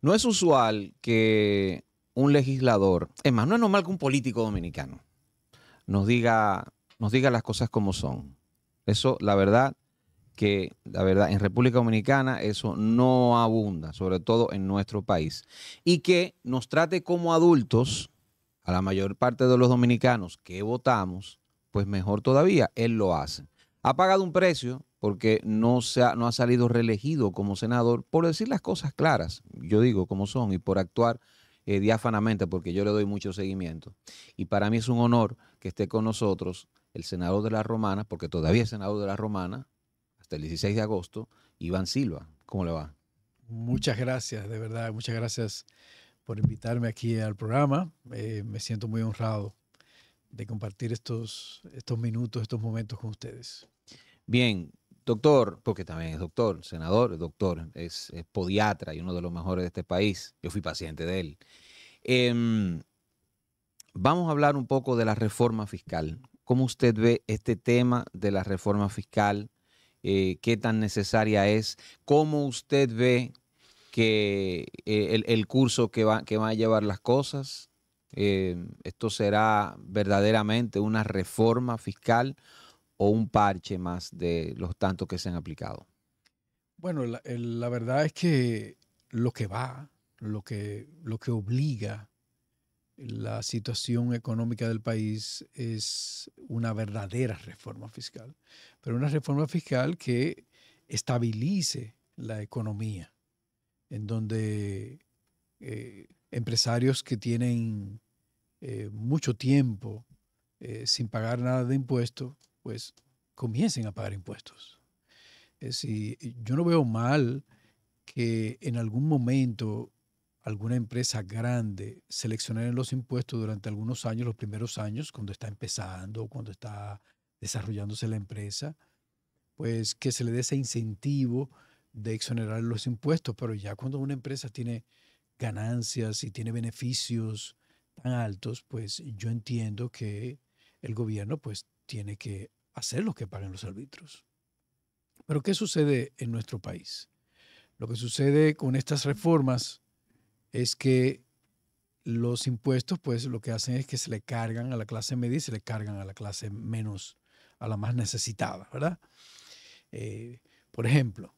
No es usual que un legislador, es más, no es normal que un político dominicano nos diga, nos diga las cosas como son. Eso, la verdad, que la verdad, en República Dominicana eso no abunda, sobre todo en nuestro país. Y que nos trate como adultos, a la mayor parte de los dominicanos que votamos, pues mejor todavía, él lo hace. Ha pagado un precio porque no, se ha, no ha salido reelegido como senador, por decir las cosas claras, yo digo como son, y por actuar eh, diáfanamente, porque yo le doy mucho seguimiento. Y para mí es un honor que esté con nosotros el senador de la Romana, porque todavía es senador de la Romana, hasta el 16 de agosto, Iván Silva. ¿Cómo le va? Muchas gracias, de verdad, muchas gracias por invitarme aquí al programa. Eh, me siento muy honrado de compartir estos, estos minutos, estos momentos con ustedes. Bien, Doctor, porque también es doctor, senador, doctor, es, podiatra y uno de los mejores de este país. Yo fui paciente de él. Em, vamos a hablar un poco de la reforma fiscal. ¿Cómo usted ve este tema de la reforma fiscal? Eh, ¿Qué tan necesaria es? ¿Cómo usted ve que eh, el, curso que va, que va, a llevar las cosas? Em, ¿Esto será verdaderamente una reforma fiscal? o un parche más de los tantos que se han aplicado? Bueno, la, verdad es que lo que va, lo que, lo que obliga la situación económica del país es una verdadera reforma fiscal, pero una reforma fiscal que estabilice la economía, en donde eh, empresarios que tienen eh, mucho tiempo eh, sin pagar nada de impuestos pues comiencen a pagar impuestos. Es decir, yo no veo mal que en algún momento alguna empresa grande seleccionar los impuestos durante algunos años, los primeros años, cuando está empezando, cuando está desarrollándose la empresa, pues que se le dé ese incentivo de exonerar los impuestos, pero ya cuando una empresa tiene ganancias y tiene beneficios tan altos, pues yo entiendo que el gobierno pues tiene que hacer lo los que paguen los árbitros. Pero ¿qué sucede en nuestro país? Lo que sucede con estas reformas es que los impuestos, pues lo que hacen es que se le cargan a la clase media y se le cargan a la clase menos, a la más necesitada, ¿verdad? Eh, por ejemplo,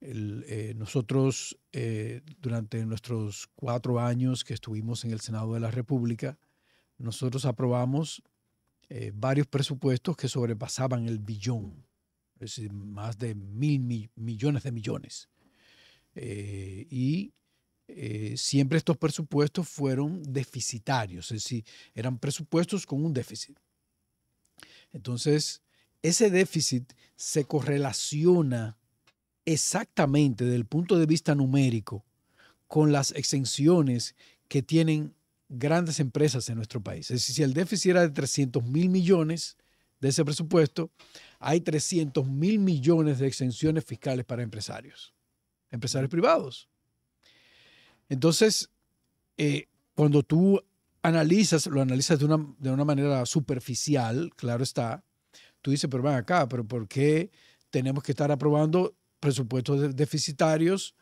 eh, nosotros eh, durante nuestros cuatro años que estuvimos en el Senado de la República, nosotros aprobamos eh, varios presupuestos que sobrepasaban el billón, es decir, más de mil millones de millones. Eh, y eh, siempre estos presupuestos fueron deficitarios, es decir, eran presupuestos con un déficit. Entonces, ese déficit se correlaciona exactamente desde el punto de vista numérico con las exenciones que tienen grandes empresas en nuestro país. Es decir, si el déficit era de 300 mil millones de ese presupuesto, hay 300 mil millones de exenciones fiscales para empresarios, empresarios privados. Entonces, eh, cuando tú analizas, lo analizas de una, manera superficial, claro está, tú dices, pero ven acá, pero ¿por qué tenemos que estar aprobando presupuestos deficitarios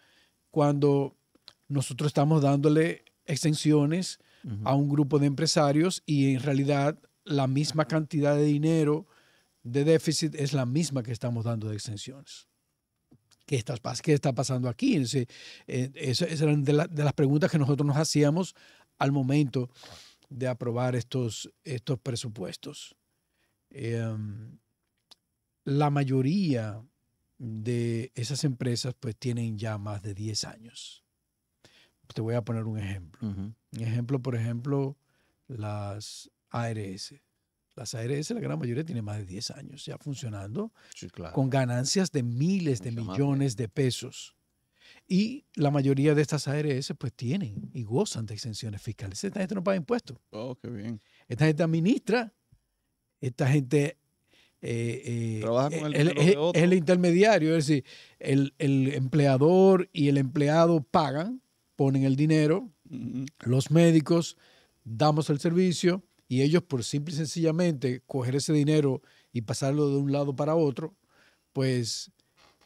cuando nosotros estamos dándole exenciones a un grupo de empresarios y en realidad la misma cantidad de dinero de déficit es la misma que estamos dando de exenciones. ¿Qué está, está pasando aquí? Eh, eran de, las preguntas que nosotros nos hacíamos al momento de aprobar estos, estos presupuestos. Em, la mayoría de esas empresas pues tienen ya más de 10 años te voy a poner un ejemplo. Un ejemplo, por ejemplo, las ARS. Las ARS, la gran mayoría, tiene más de 10 años ya funcionando, con ganancias de miles de millones de pesos. Y la mayoría de estas ARS pues tienen y gozan de exenciones fiscales. Esta gente no paga impuestos. Oh, Esta gente administra. Esta gente es eh, eh, el, el, intermediario, es decir, el, empleador y el empleado pagan ponen el dinero, los médicos, damos el servicio y ellos por simple y sencillamente coger ese dinero y pasarlo de un lado para otro, pues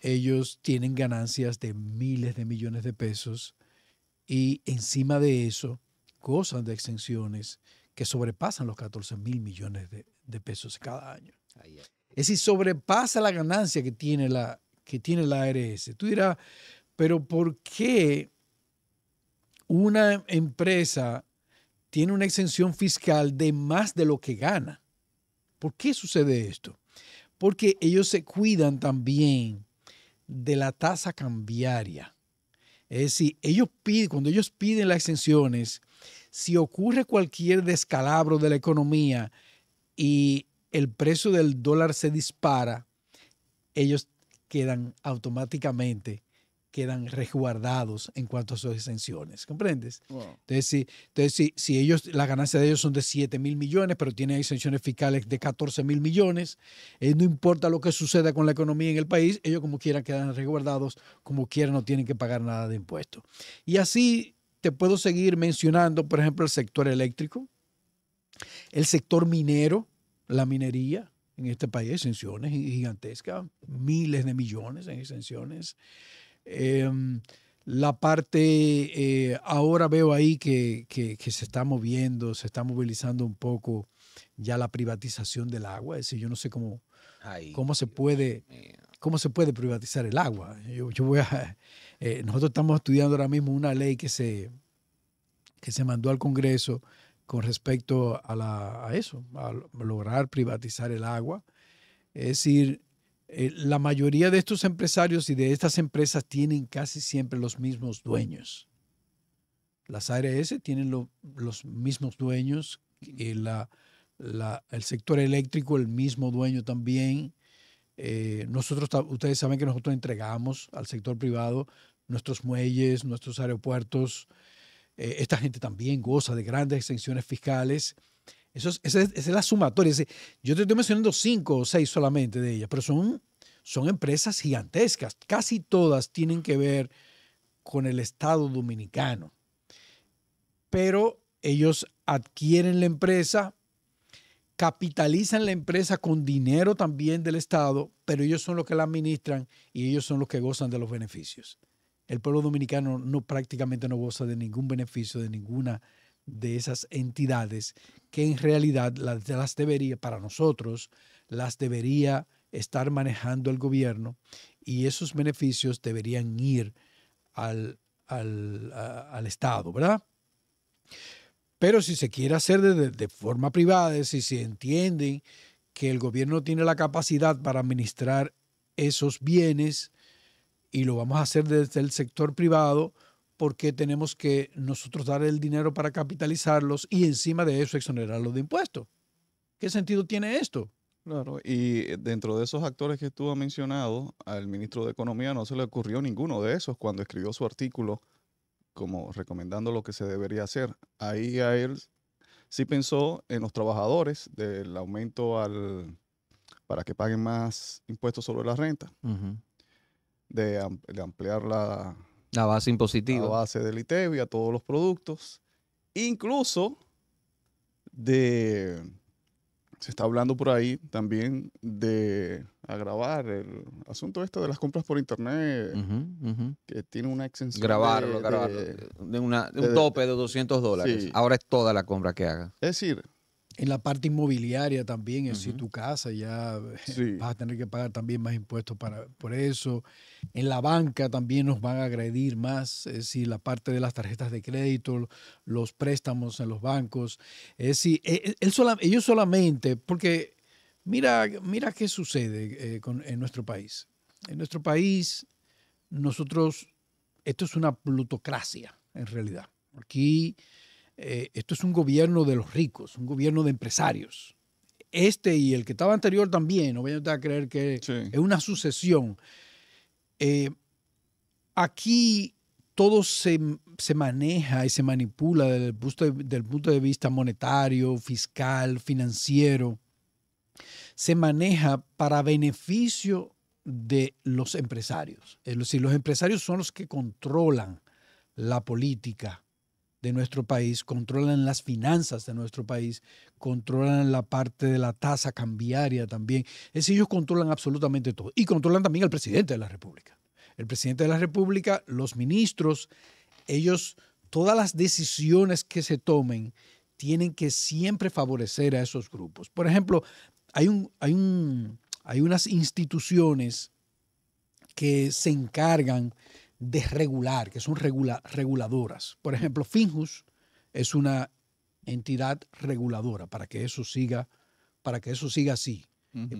ellos tienen ganancias de miles de millones de pesos y encima de eso gozan de exenciones que sobrepasan los 14 mil millones de, pesos cada año. Es decir, sobrepasa la ganancia que tiene la, que tiene la ARS. Tú dirás, pero ¿por qué una empresa tiene una exención fiscal de más de lo que gana. ¿Por qué sucede esto? Porque ellos se cuidan también de la tasa cambiaria. Es decir, ellos cuando ellos piden las exenciones, si ocurre cualquier descalabro de la economía y el precio del dólar se dispara, ellos quedan automáticamente quedan resguardados en cuanto a sus exenciones, ¿comprendes? Entonces, si, entonces si, ellos, la ganancia de ellos son de 7 mil millones, pero tienen exenciones fiscales de 14 mil millones, eh, no importa lo que suceda con la economía en el país, ellos como quieran quedan resguardados, como quieran no tienen que pagar nada de impuestos. Y así te puedo seguir mencionando, por ejemplo, el sector eléctrico, el sector minero, la minería, en este país, exenciones gigantescas, miles de millones en exenciones. Em, la parte, eh, ahora veo ahí que, que, se está moviendo, se está movilizando un poco ya la privatización del agua. Es decir, yo no sé cómo, cómo, se, puede, cómo se puede privatizar el agua. Yo, yo voy eh, nosotros estamos estudiando ahora mismo una ley que se, que se mandó al Congreso con respecto a, la, a eso, a lograr privatizar el agua. Es decir, eh, la mayoría de estos empresarios y de estas empresas tienen casi siempre los mismos dueños. Las ARS tienen los mismos dueños, eh, el sector eléctrico el mismo dueño también. Eh, nosotros, ustedes saben que nosotros entregamos al sector privado nuestros muelles, nuestros aeropuertos. esta gente también goza de grandes exenciones fiscales es, esa, es, la sumatoria. yo te estoy mencionando cinco o seis solamente de ellas, pero son, son empresas gigantescas. Casi todas tienen que ver con el Estado dominicano. Pero ellos adquieren la empresa, capitalizan la empresa con dinero también del Estado, pero ellos son los que la administran y ellos son los que gozan de los beneficios. El pueblo dominicano no prácticamente no goza de ningún beneficio, de ninguna de esas entidades que en realidad las, las debería, para nosotros, las debería estar manejando el gobierno y esos beneficios deberían ir al, Estado, ¿verdad? Pero si se quiere hacer de, de, forma privada, si se entiende que el gobierno tiene la capacidad para administrar esos bienes y lo vamos a hacer desde el sector privado, porque tenemos que nosotros dar el dinero para capitalizarlos y encima de eso exonerarlos de impuestos. ¿Qué sentido tiene esto? Claro, y dentro de esos actores que tú has mencionado, al ministro de Economía no se le ocurrió ninguno de esos cuando escribió su artículo como recomendando lo que se debería hacer. Ahí a él sí pensó en los trabajadores del aumento al para que paguen más impuestos sobre la renta, de ampliar la, la base impositiva. La base del ITEVI e a todos los productos. Incluso de. Se está hablando por ahí también de agravar el asunto esto de las compras por internet, que tiene una exención. Grabarlo, de, grabarlo. De, una, un tope de 200 dólares. Ahora es toda la compra que haga. Es decir, en la parte inmobiliaria también, es decir, tu casa ya vas a tener que pagar también más impuestos para, por eso. En la banca también nos van a agredir más, es decir, la parte de las tarjetas de crédito, los préstamos en los bancos. Es decir, e, e, ellos solamente, porque mira, mira qué sucede eh, en nuestro país. En nuestro país, nosotros, esto es una plutocracia en realidad. Aquí eh, esto es un gobierno de los ricos, un gobierno de empresarios. Este y el que estaba anterior también, no vayan a creer que es una sucesión. Eh, aquí todo se, maneja y se manipula desde el, punto de, desde el punto de vista monetario, fiscal, financiero. Se maneja para beneficio de los empresarios. Es decir, los empresarios son los que controlan la política de nuestro país, controlan las finanzas de nuestro país, controlan la parte de la tasa cambiaria también. Es decir, ellos controlan absolutamente todo y controlan también al presidente de la República. El presidente de la República, los ministros, ellos, todas las decisiones que se tomen tienen que siempre favorecer a esos grupos. Por ejemplo, hay, un, hay, un, hay unas instituciones que se encargan desregular, que son reguladoras. Por ejemplo, Finjus es una entidad reguladora para que eso siga, para que eso siga así,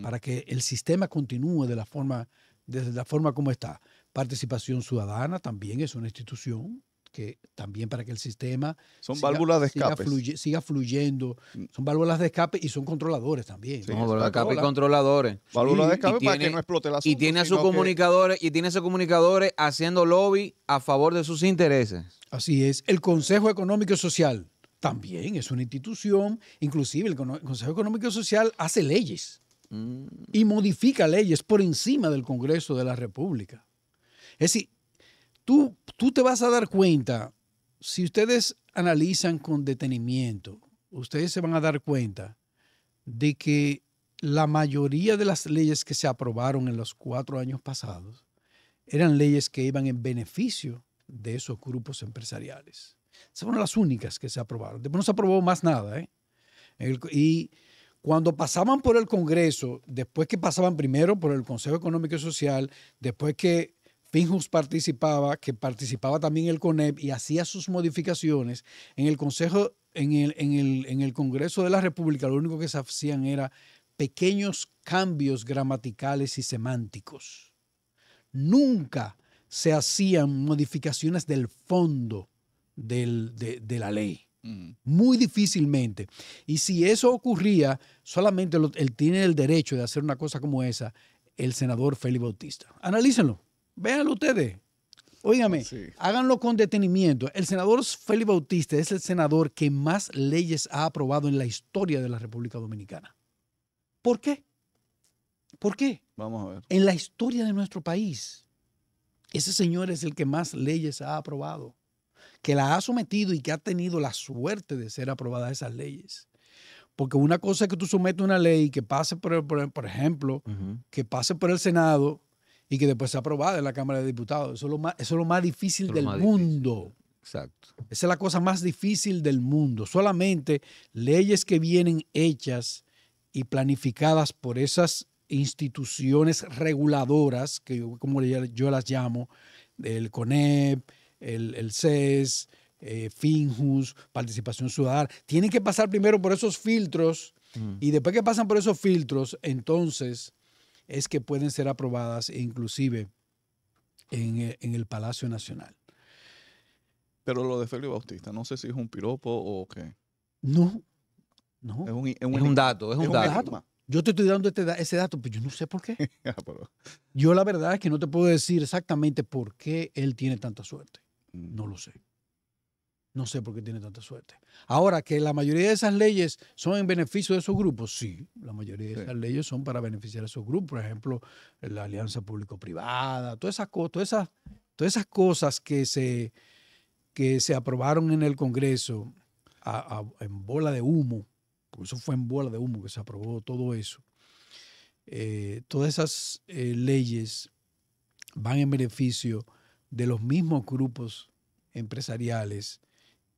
para que el sistema continúe de la forma, desde la forma como está. Participación Ciudadana también es una institución que también para que el sistema son siga, válvulas de escape siga, fluyendo mm. son válvulas de escape y son controladores también son válvulas de escape y controladores válvulas de escape y para tiene, que no explote y a sus comunicadores y tiene a sus comunicadores haciendo lobby a favor de sus intereses así es el Consejo Económico y Social también es una institución inclusive el Consejo Económico y Social hace leyes mm. y modifica leyes por encima del Congreso de la República es decir, Tú, te vas a dar cuenta, si ustedes analizan con detenimiento, ustedes se van a dar cuenta de que la mayoría de las leyes que se aprobaron en los cuatro años pasados eran leyes que iban en beneficio de esos grupos empresariales. Esas fueron las únicas que se aprobaron. Después no se aprobó más nada. ¿eh? y cuando pasaban por el Congreso, después que pasaban primero por el Consejo Económico y Social, después que Finjus participaba, que participaba también el CONEP y hacía sus modificaciones en el Consejo, en el, en el, Congreso de la República, lo único que se hacían era pequeños cambios gramaticales y semánticos. Nunca se hacían modificaciones del fondo de, la ley. Muy difícilmente. Y si eso ocurría, solamente él tiene el derecho de hacer una cosa como esa, el senador Félix Bautista. Analícenlo. Véanlo ustedes. Óigame, háganlo con detenimiento. El senador Félix Bautista es el senador que más leyes ha aprobado en la historia de la República Dominicana. ¿Por qué? ¿Por qué? Vamos a ver. En la historia de nuestro país, ese señor es el que más leyes ha aprobado, que la ha sometido y que ha tenido la suerte de ser aprobadas esas leyes. Porque una cosa es que tú sometes una ley que pase por, por, ejemplo, que pase por el Senado, y que después se aprobada en la Cámara de Diputados. Eso es lo más, es lo más difícil del mundo. Exacto. Esa es la cosa más difícil del mundo. Solamente leyes que vienen hechas y planificadas por esas instituciones reguladoras, que como yo las llamo, el CONEP, el, el CES, eh, FINJUS, Participación Ciudadana, tienen que pasar primero por esos filtros mm. y después que pasan por esos filtros, entonces es que pueden ser aprobadas e inclusive eh, en, el Palacio Nacional. Pero lo de Félix Bautista, no sé si es un piropo o qué. No, no. Es un, dato, es un, dato. Yo te estoy dando este ese dato, pero yo no sé por qué. yo la verdad es que no te puedo decir exactamente por qué él tiene tanta suerte. Mm. No lo sé. No sé por qué tiene tanta suerte. Ahora, que la mayoría de esas leyes son en beneficio de esos grupos, sí, la mayoría de esas leyes son para beneficiar a esos grupos. Por ejemplo, la alianza público-privada, todas esas, todas, todas esas cosas que se, que se aprobaron en el Congreso en bola de humo, por eso fue en bola de humo que se aprobó todo eso. Eh, todas esas eh, leyes van en beneficio de los mismos grupos empresariales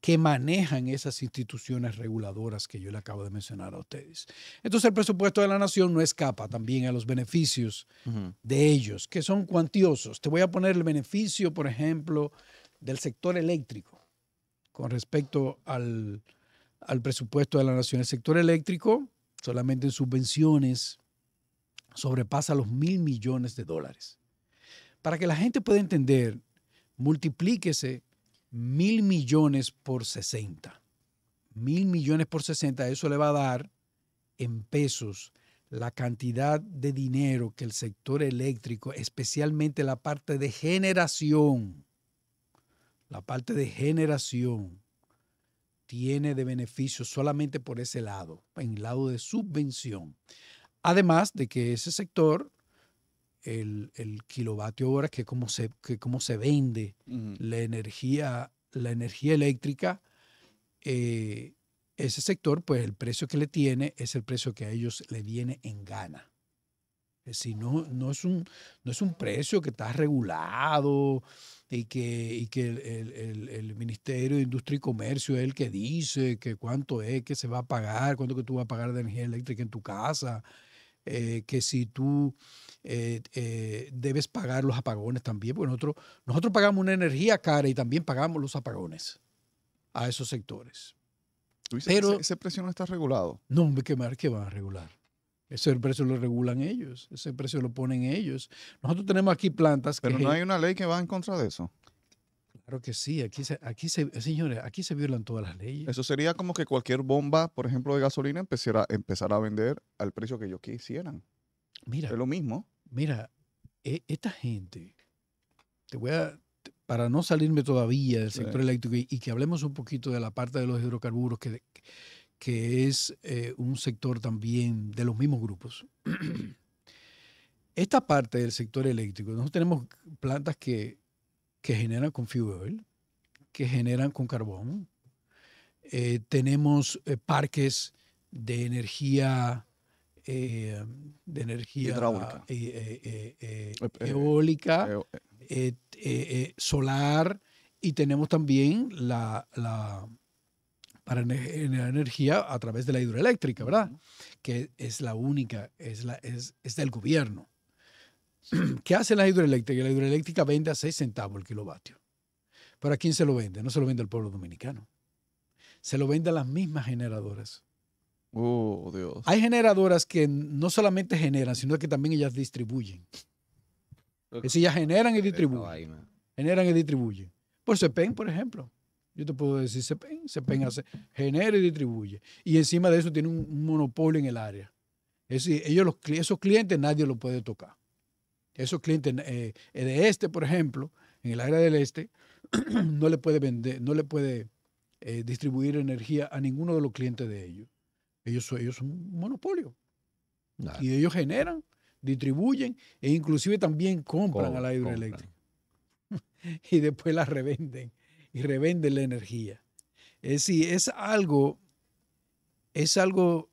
que manejan esas instituciones reguladoras que yo le acabo de mencionar a ustedes. Entonces el presupuesto de la nación no escapa también a los beneficios de ellos, que son cuantiosos. Te voy a poner el beneficio, por ejemplo, del sector eléctrico con respecto al, al presupuesto de la nación. El sector eléctrico solamente en subvenciones sobrepasa los mil millones de dólares. Para que la gente pueda entender, multiplíquese mil millones por 60. Mil millones por 60, eso le va a dar en pesos la cantidad de dinero que el sector eléctrico, especialmente la parte de generación, la parte de generación, tiene de beneficio solamente por ese lado, en el lado de subvención. Además de que ese sector el, kilovatio hora, que cómo se, que cómo se vende la, energía, la energía eléctrica, eh, ese sector, pues el precio que le tiene es el precio que a ellos le viene en gana. Es decir, no, no, es, un, no es un precio que está regulado y que, que el, Ministerio de Industria y Comercio es el que dice que cuánto es que se va a pagar, cuánto que tú vas a pagar de energía eléctrica en tu casa. Eh, que si tú eh, eh, debes pagar los apagones también, porque nosotros, nosotros pagamos una energía cara y también pagamos los apagones a esos sectores. Pero, ese, precio no está regulado. No, ¿qué, que van a regular? Ese precio lo regulan ellos, ese precio lo ponen ellos. Nosotros tenemos aquí plantas Pero no hay una ley que va en contra de eso. Claro que sí, aquí se, aquí se, señores, aquí se violan todas las leyes. Eso sería como que cualquier bomba, por ejemplo, de gasolina, empezara, a vender al precio que ellos quisieran. Mira. Es lo mismo. Mira, e, esta gente, te voy a, para no salirme todavía del sector eléctrico y, que hablemos un poquito de la parte de los hidrocarburos, que, que es eh, un sector también de los mismos grupos. esta parte del sector eléctrico, nosotros tenemos plantas que que generan con fuel que generan con carbón. Eh, tenemos eh, parques de energía, eh, de energía eólica, solar, y tenemos también la, la para generar energía a través de la hidroeléctrica, ¿verdad? Que es la única, es, la, es del gobierno. ¿Qué hace la hidroeléctrica? La hidroeléctrica vende a 6 centavos el kilovatio. ¿Para quién se lo vende? No se lo vende al pueblo dominicano. Se lo vende a las mismas generadoras. Oh, Dios. Hay generadoras que no solamente generan, sino que también ellas distribuyen. Es decir, ellas generan y distribuyen. Generan y distribuyen. Por CEPEN, por ejemplo. Yo te puedo decir CEPEN. CEPEN hace, genera y distribuye. Y encima de eso tiene un monopolio en el área. Es decir, ellos, esos clientes nadie los puede tocar. Esos clientes eh, eh, de este, por ejemplo, en el área del este, no le puede vender, no le puede eh, distribuir energía a ninguno de los clientes de ellos. Ellos, ellos son un monopolio. Y ellos generan, distribuyen e inclusive también compran a la hidroeléctrica. y después la revenden y revenden la energía. Es decir, es algo, es algo,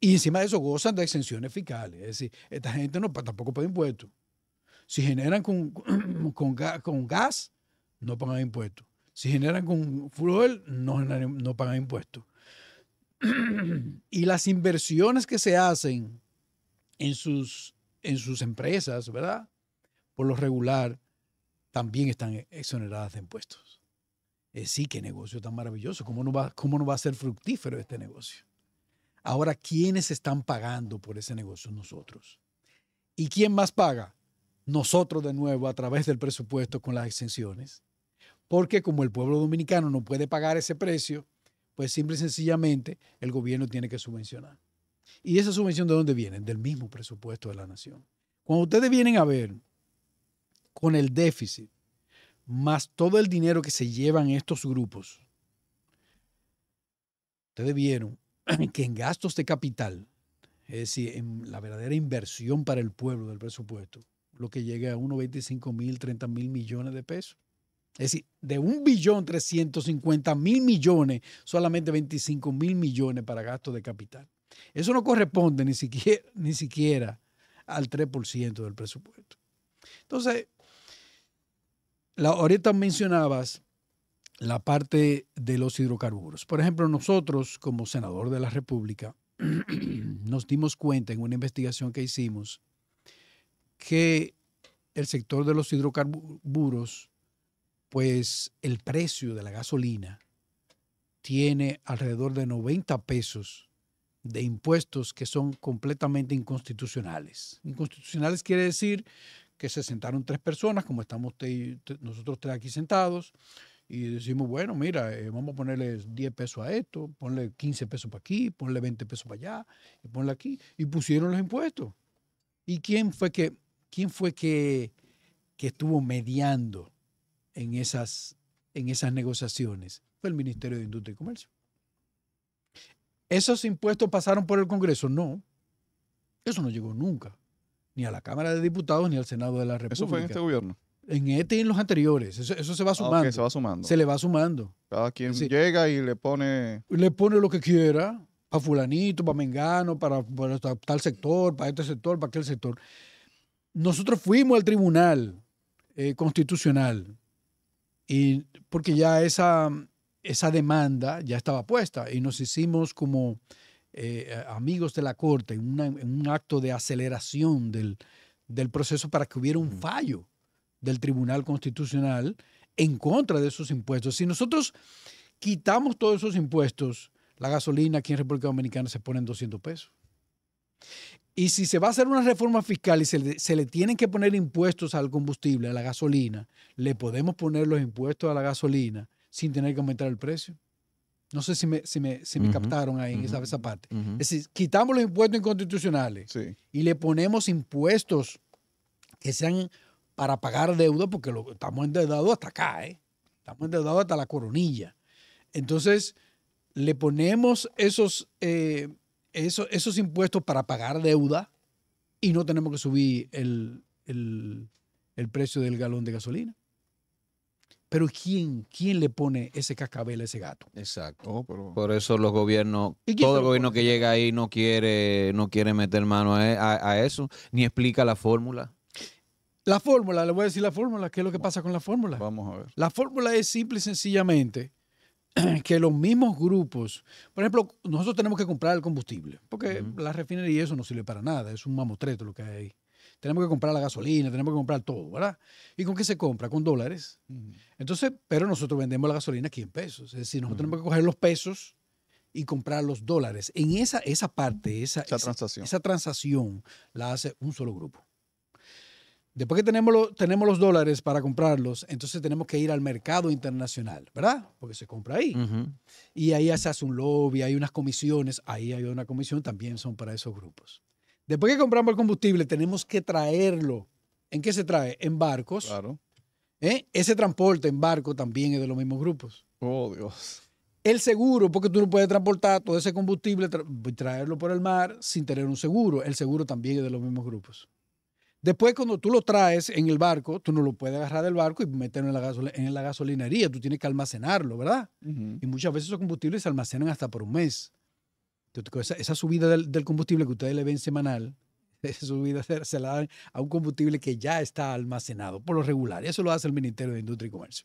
y encima de eso gozan de exenciones fiscales. Es decir, esta gente no tampoco paga impuestos. Si generan con, con, gas, no pagan impuestos. Si generan con fuel, no, no pagan impuestos. y las inversiones que se hacen en sus, en sus empresas, ¿verdad? Por lo regular, también están exoneradas de impuestos. sí, qué negocio tan maravilloso. ¿Cómo no, va, ¿Cómo no va a ser fructífero este negocio? Ahora, ¿quiénes están pagando por ese negocio? Nosotros. ¿Y quién más paga? nosotros de nuevo a través del presupuesto con las exenciones. Porque como el pueblo dominicano no puede pagar ese precio, pues simple y sencillamente el gobierno tiene que subvencionar. ¿Y esa subvención de dónde viene? Del mismo presupuesto de la nación. Cuando ustedes vienen a ver con el déficit, más todo el dinero que se llevan estos grupos, ustedes vieron que en gastos de capital, es decir, en la verdadera inversión para el pueblo del presupuesto, lo que llegue a unos 25 mil, 30 mil millones de pesos. Es decir, de 1.350.000 millones, solamente 25 mil millones para gasto de capital. Eso no corresponde ni siquiera, ni siquiera al 3% del presupuesto. Entonces, la, ahorita mencionabas la parte de los hidrocarburos. Por ejemplo, nosotros como senador de la República nos dimos cuenta en una investigación que hicimos que el sector de los hidrocarburos, pues el precio de la gasolina tiene alrededor de 90 pesos de impuestos que son completamente inconstitucionales. Inconstitucionales quiere decir que se sentaron tres personas, como estamos nosotros tres aquí sentados, y decimos, bueno, mira, eh, vamos a ponerle 10 pesos a esto, ponle 15 pesos para aquí, ponle 20 pesos para allá, y ponle aquí, y pusieron los impuestos. ¿Y quién fue que ¿Quién fue que, estuvo mediando en esas, en esas negociaciones? Fue el Ministerio de Industria y Comercio. ¿Esos impuestos pasaron por el Congreso? No. Eso no llegó nunca, ni a la Cámara de Diputados ni al Senado de la República. Eso fue en este gobierno. En este y en los anteriores. Eso, se va ah, sumando. se va sumando. Se le va sumando. Cada quien llega y le pone. Le pone lo que quiera. Para fulanito, para mengano, para, para, tal sector, para este sector, para aquel sector nosotros fuimos al tribunal eh, constitucional y porque ya esa, esa demanda ya estaba puesta y nos hicimos como eh, amigos de la corte en, un acto de aceleración del, del, proceso para que hubiera un fallo del tribunal constitucional en contra de esos impuestos. Si nosotros quitamos todos esos impuestos, la gasolina aquí en República Dominicana se pone en 200 pesos. Y si se va a hacer una reforma fiscal y se le, tienen que poner impuestos al combustible, a la gasolina, le podemos poner los impuestos a la gasolina sin tener que aumentar el precio. No sé si me, me, captaron ahí en esa, parte. Es decir, quitamos los impuestos inconstitucionales y le ponemos impuestos que sean para pagar deuda, porque estamos endeudados hasta acá, ¿eh? estamos endeudados hasta la coronilla. Entonces, le ponemos esos... Eh, esos impuestos para pagar deuda y no tenemos que subir el, precio del galón de gasolina. Pero ¿quién, le pone ese cascabel a ese gato? Exacto. Oh, Por eso los gobiernos, todo el gobierno que llega ahí no quiere, no quiere meter mano a, eso, ni explica la fórmula. La fórmula, le voy a decir la fórmula, ¿qué es lo que pasa con la fórmula? Vamos a ver. La fórmula es simple y sencillamente que los mismos grupos, por ejemplo, nosotros tenemos que comprar el combustible, porque la refinería eso no sirve para nada, es un mamotreto lo que hay Tenemos que comprar la gasolina, tenemos que comprar todo, ¿verdad? ¿Y con qué se compra? Con dólares. Entonces, pero nosotros vendemos la gasolina aquí en pesos, es decir, nosotros tenemos que coger los pesos y comprar los dólares. En esa, esa parte, esa, esa transacción la hace un solo grupo. Después que tenemos, los dólares para comprarlos, entonces tenemos que ir al mercado internacional, ¿verdad? Porque se compra ahí. Y ahí se hace un lobby, hay unas comisiones, ahí hay una comisión, también son para esos grupos. Después que compramos el combustible, tenemos que traerlo. ¿En qué se trae? En barcos. Claro. ¿Eh? Ese transporte en barco también es de los mismos grupos. Oh, Dios. El seguro, porque tú no puedes transportar todo ese combustible, y traerlo por el mar sin tener un seguro. El seguro también es de los mismos grupos. Después, cuando tú lo traes en el barco, tú no lo puedes agarrar del barco y meterlo en la, gasolinería. Tú tienes que almacenarlo, ¿verdad? Y muchas veces esos combustibles se almacenan hasta por un mes. Esa, subida del, combustible que ustedes le ven semanal, esa subida se la dan a un combustible que ya está almacenado por lo regular. Eso lo hace el Ministerio de Industria y Comercio.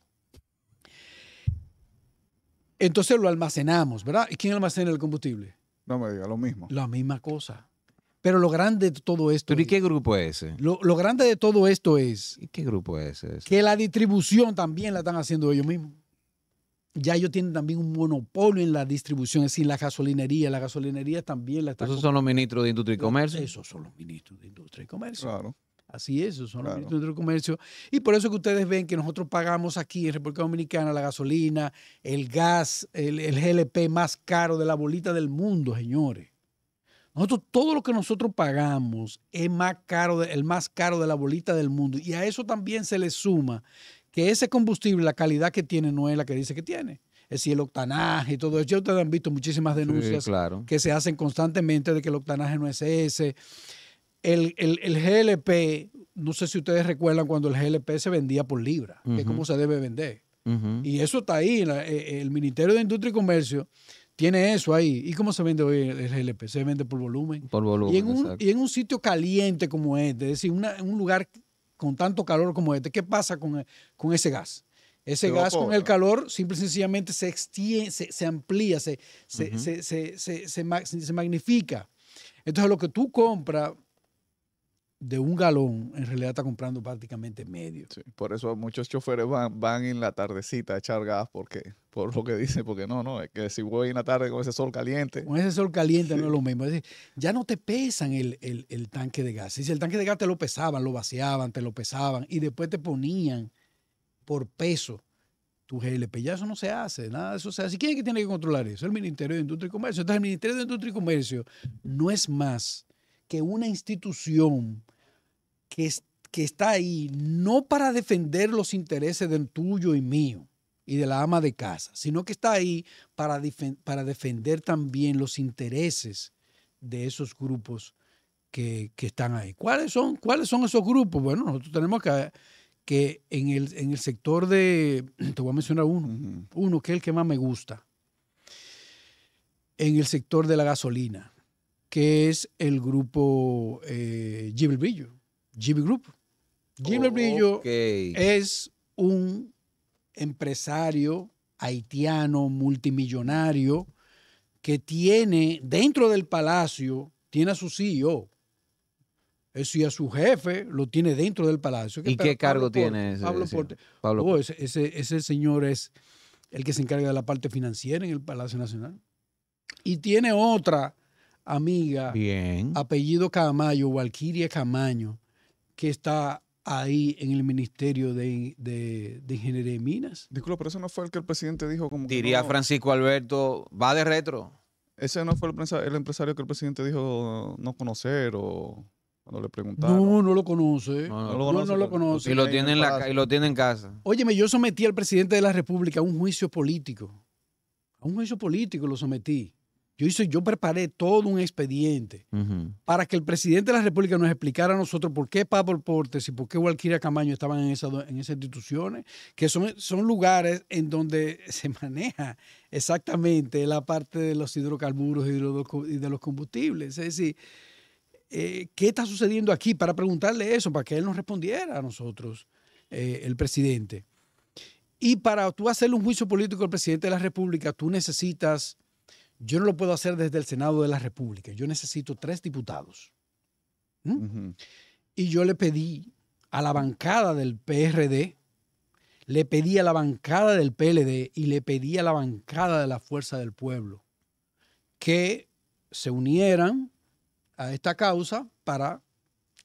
Entonces lo almacenamos, ¿verdad? ¿Y quién almacena el combustible? No me diga, lo mismo. La misma cosa. Pero lo grande de todo esto. ¿Pero y qué grupo es ese? Lo, grande de todo esto es. ¿Y qué grupo es ese? Que la distribución también la están haciendo ellos mismos. Ya ellos tienen también un monopolio en la distribución, es decir, la gasolinería. La gasolinería también la están. ¿Esos son los ministros de Industria y eh, Comercio? Esos son los ministros de Industria y Comercio. Claro. Así es, esos son los ministros de comercio. Y por eso que ustedes ven que nosotros pagamos aquí en República Dominicana la gasolina, el gas, el, GLP más caro de la bolita del mundo, señores. Nosotros, todo lo que nosotros pagamos es más caro, el más caro de la bolita del mundo. Y a eso también se le suma que ese combustible, la calidad que tiene, no es la que dice que tiene. Es decir, el octanaje y todo eso. Ya ustedes han visto muchísimas denuncias que se hacen constantemente de que el octanaje no es ese. El, GLP, no sé si ustedes recuerdan cuando el GLP se vendía por libra, que es como se debe vender. Y eso está ahí. Eh, el Ministerio de Industria y Comercio tiene eso ahí. ¿Y cómo se vende hoy el GLP? Se vende por volumen. Por Y en un, y en un sitio caliente como este, es decir, un lugar con tanto calor como este, ¿qué pasa con, ese gas? Ese gas con el calor simple y sencillamente se extiende, se, se amplía, se, se, se magnifica. Entonces, lo que tú compras de un galón, en realidad está comprando prácticamente medio. por eso muchos choferes van, van en la tardecita a echar gas porque, por lo que dicen, porque no, no, es que si voy en la tarde con ese sol caliente. Con ese sol caliente no es lo mismo. Es decir, ya no te pesan el, tanque de gas. Si el tanque de gas te lo pesaban, lo vaciaban, te lo pesaban y después te ponían por peso tu GLP. Ya eso no se hace, nada de eso se hace. quién es que tiene que controlar eso? El Ministerio de Industria y Comercio. Entonces, el Ministerio de Industria y Comercio no es más que una institución que, que está ahí no para defender los intereses del tuyo y mío y de la ama de casa, sino que está ahí para, para defender también los intereses de esos grupos que, están ahí. ¿Cuáles son, ¿Cuáles son esos grupos? Bueno, nosotros tenemos que, que en, el, sector de, te voy a mencionar uno, uno que es el que más me gusta, en el sector de la gasolina es el grupo eh, Brillo, Jimmy Group. Jimmy Brillo es un empresario haitiano multimillonario que tiene dentro del palacio, tiene a su CEO. es y a su jefe lo tiene dentro del palacio. ¿Y qué cargo tiene ese? Pablo Porte. Oh, ese señor es el que se encarga de la parte financiera en el Palacio Nacional. Y tiene otra amiga, apellido Camayo, Valquiria Camaño, que está ahí en el Ministerio de, de, de, Ingeniería Minas. Disculpe, pero ese no fue el que el presidente dijo como... Diría Francisco Alberto, va de retro. Ese no fue el, empresario que el presidente dijo no conocer o cuando le preguntaron. No, no lo conoce. No, no, lo, conoce, Y lo y lo tiene en casa. Óyeme, yo sometí al presidente de la República a un juicio político. A un juicio político lo sometí. Yo hice, yo preparé todo un expediente para que el presidente de la República nos explicara a nosotros por qué Pablo Portes y por qué Walquiria Camaño estaban en esas, en instituciones, que son, lugares en donde se maneja exactamente la parte de los hidrocarburos y de los, combustibles. Es decir, eh, ¿qué está sucediendo aquí? Para preguntarle eso, para que él nos respondiera a nosotros, eh, el presidente. Y para tú hacer un juicio político al presidente de la República, tú necesitas yo no lo puedo hacer desde el Senado de la República. Yo necesito tres diputados. ¿Mm? Y yo le pedí a la bancada del PRD, le pedí a la bancada del PLD y le pedí a la bancada de la Fuerza del Pueblo que se unieran a esta causa para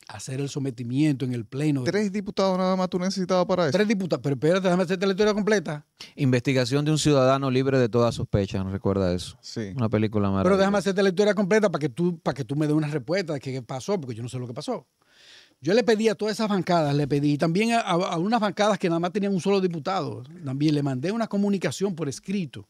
hacer el sometimiento en el pleno. Tres diputados nada más tú necesitabas para eso. Tres diputados, pero espérate, déjame hacerte la lectura completa. Investigación de un ciudadano libre de toda sospecha, ¿no recuerda eso? Sí. Una película maravillosa. Pero déjame hacerte la lectura completa para que tú, para que tú me des una respuesta de qué pasó, porque yo no sé lo que pasó. Yo le pedí a todas esas bancadas, le pedí, también a, unas bancadas que nada más tenían un solo diputado, también le mandé una comunicación por escrito.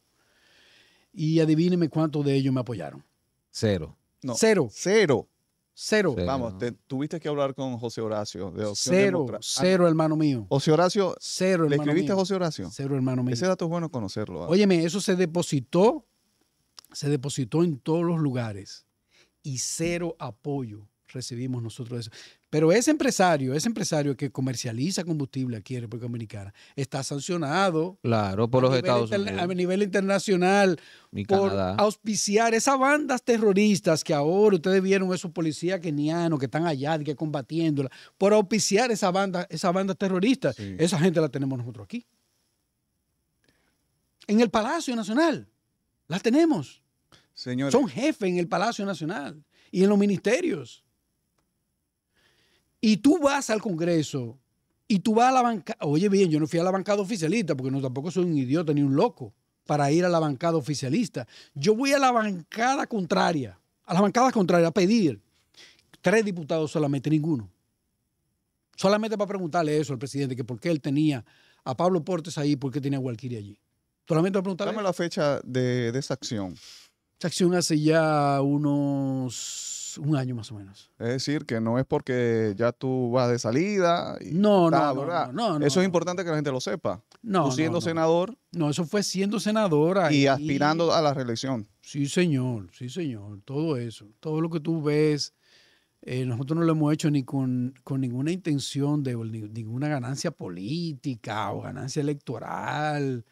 Y adivíneme cuántos de ellos me apoyaron. Cero. Cero. Cero. Cero. Vamos, tuviste que hablar con José Horacio de Cero, ah, cero, hermano mío. José Horacio. Cero, ¿Le escribiste a José Horacio? Cero, hermano mío. Ese dato es bueno conocerlo. ¿ah? Óyeme, eso se depositó, se depositó en todos los lugares y cero apoyo recibimos nosotros de eso. Pero ese empresario, ese empresario que comercializa combustible aquí en República Dominicana, está sancionado. por los Estados Unidos. A nivel internacional, por auspiciar esas bandas terroristas que ahora ustedes vieron esos policías kenianos que están allá, que combatiéndola, por auspiciar esa banda, esa banda terrorista. Esa gente la tenemos nosotros aquí. En el Palacio Nacional. La tenemos. Señores. Son jefes en el Palacio Nacional y en los ministerios y tú vas al Congreso y tú vas a la bancada. oye bien, yo no fui a la bancada oficialista porque no tampoco soy un idiota ni un loco para ir a la bancada oficialista. Yo voy a la bancada contraria, a la bancada contraria a pedir tres diputados solamente, ninguno. Solamente para preguntarle eso al presidente, que por qué él tenía a Pablo Portes ahí, por qué tenía a Walquiria allí. Solamente para preguntarle. Dame la fecha de esa acción acción hace ya unos un año más o menos. Es decir, que no es porque ya tú vas de salida. no, no, no, Eso es importante que la gente lo sepa. No. Tú siendo senador. No, eso fue siendo senadora. Y aspirando a la reelección. Sí, señor, sí, señor. Todo eso. Todo lo que tú ves. Eh, nosotros no lo hemos hecho ni con, ninguna intención de ninguna ganancia política o ganancia electoral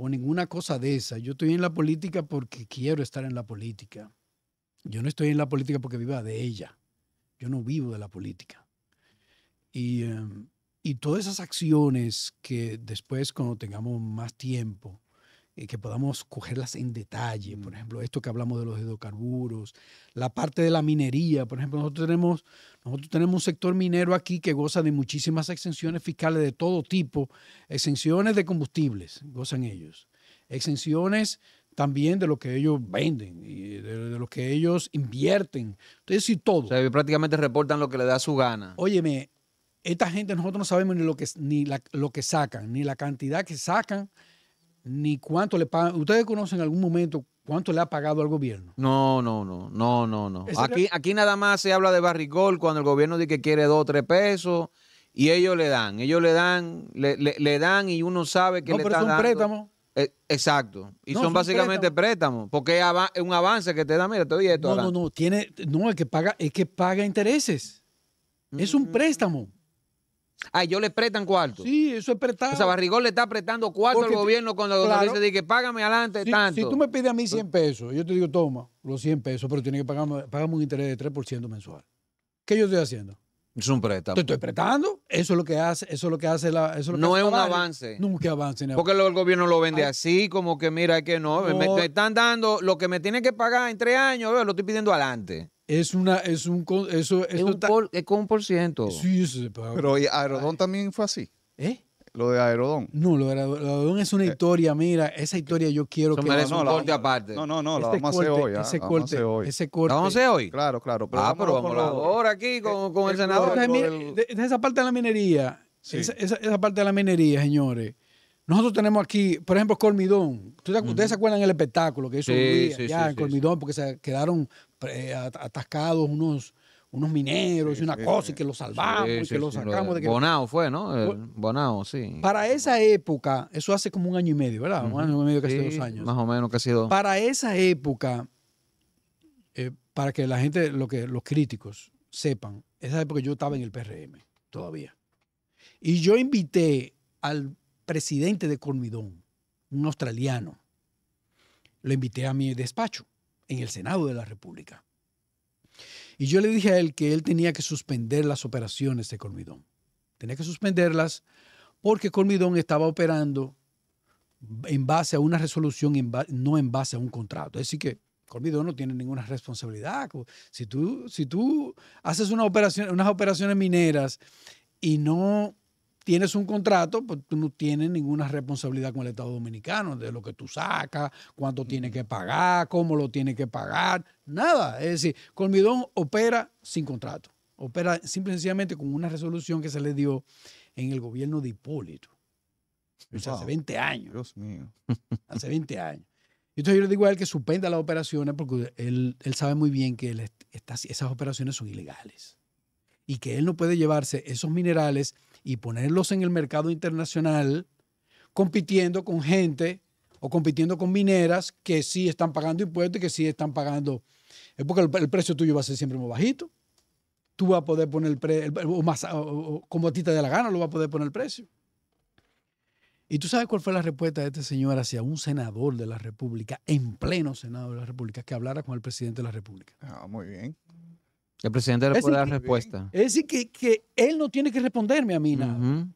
o ninguna cosa de esa. Yo estoy en la política porque quiero estar en la política. Yo no estoy en la política porque viva de ella. Yo no vivo de la política. Y, em, y todas esas acciones que después, cuando tengamos más tiempo, eh, que podamos cogerlas en detalle. Por mm. ejemplo, esto que hablamos de los hidrocarburos, la parte de la minería. Por ejemplo, nosotros tenemos, nosotros tenemos un sector minero aquí que goza de muchísimas exenciones fiscales de todo tipo, exenciones de combustibles, gozan ellos, exenciones también de lo que ellos venden y de, lo que ellos invierten. Entonces, sí, todo. O sea, prácticamente reportan lo que le da su gana. Óyeme, esta gente nosotros no sabemos ni lo que, ni lo que sacan, ni la cantidad que sacan ni cuánto le pagan. ¿Ustedes conocen en algún momento cuánto le ha pagado al gobierno? No, no, no, no, no, no. Aquí, aquí nada más se habla de barricol cuando el gobierno dice que quiere dos o tres pesos y ellos le dan, ellos le dan, le, dan y uno sabe que le están es un préstamo. Eh, exacto. Y son, básicamente préstamos, porque es un avance que te da, mira, te doy esto. No, no, no, tiene, no, el que paga, es que paga intereses. Es un mm. préstamo. Ah, yo le prestan cuarto. Sí, eso es prestar. O sea, Barrigón le está prestando cuarto al gobierno cuando le dice que págame adelante si, tanto. Si tú me pides a mí 100 pesos, yo te digo, toma los 100 pesos, pero tiene que pagarme, pagarme un interés de 3% mensual. ¿Qué yo estoy haciendo? Es un préstamo. Te estoy prestando. Eso es lo que hace, eso es lo que hace la. Eso no es un avance. Nunca avance. Porque el gobierno lo vende así, como que mira, es que no. Me, están dando lo que me tienen que pagar en tres años, lo estoy pidiendo adelante. Es una, es un, eso, es, un con un por ciento. Sí, sí, Pero Aerodón también fue así. ¿Eh? Lo de Aerodón. No, lo de Aerodón es una eh. historia. Mira, esa historia yo quiero que... merece no, un corte aparte. No, no, no, la vamos a ah, hacer hoy. Ese corte, vamos a ese corte. vamos a hacer hoy? Claro, claro. ah, pero vamos ahora aquí con, con el, senador. esa parte de la minería, sí. esa, esa, parte de la minería, señores, nosotros tenemos aquí, por ejemplo, Colmidón. ¿Ustedes se acuerdan el espectáculo que hizo sí, en Colmidón? Porque se quedaron eh, atascados unos, mineros y una cosa, y que lo salvamos y que los sacamos. de que... Bonao fue, ¿no? Pues, Bonao, sí. Para esa época, eso hace como un año y medio, ¿verdad? Un año y medio, casi dos años. Más o menos, casi dos. Para esa época, eh, para que la gente, lo que, los críticos sepan, esa época yo estaba en el PRM todavía. Y yo invité al presidente de Cormidón, un australiano. Lo invité a mi despacho en el Senado de la República. Y yo le dije a él que él tenía que suspender las operaciones de Cormidón. Tenía que suspenderlas porque Cormidón estaba operando en base a una resolución, no en base a un contrato. Es decir, que Cormidón no tiene ninguna responsabilidad. Si tú, si tú haces una operación, unas operaciones mineras y no tienes un contrato, pues tú no tienes ninguna responsabilidad con el Estado Dominicano de lo que tú sacas, cuánto tiene que pagar, cómo lo tiene que pagar, nada. Es decir, Colmidón opera sin contrato, opera simple y sencillamente con una resolución que se le dio en el gobierno de Hipólito. hace 20 años. Dios mío. Hace 20 años. Entonces yo le digo a él que suspenda las operaciones porque él, sabe muy bien que esas operaciones son ilegales y que él no puede llevarse esos minerales y ponerlos en el mercado internacional compitiendo con gente o compitiendo con mineras que sí están pagando impuestos y que sí están pagando. Es eh, porque el, precio tuyo va a ser siempre muy bajito. Tú vas a poder poner el precio, o más, como a ti te dé la gana, lo vas a poder poner el precio. ¿Y tú sabes cuál fue la respuesta de este señor hacia un senador de la República, en pleno Senado de la República, que hablara con el presidente de la República? Ah, muy bien. El presidente le puede dar respuesta. Es decir, que, él no tiene que responderme a mí nada.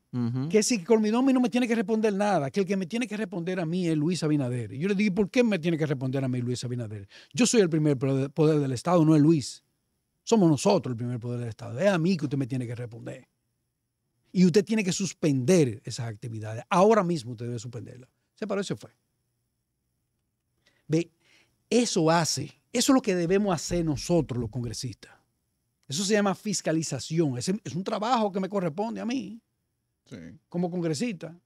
Que si con mi nombre no me tiene que responder nada, que el que me tiene que responder a mí es Luis Abinader. yo le digo, ¿por qué me tiene que responder a mí Luis Abinader? Yo soy el primer poder del Estado, no es Luis. Somos nosotros el primer poder del Estado. Es a mí que usted me tiene que responder. Y usted tiene que suspender esas actividades. Ahora mismo usted debe suspenderlas. Se paró y fue. Ve, eso hace, eso es lo que debemos hacer nosotros los congresistas eso se llama fiscalización. Es, es un trabajo que me corresponde a mí como congresista.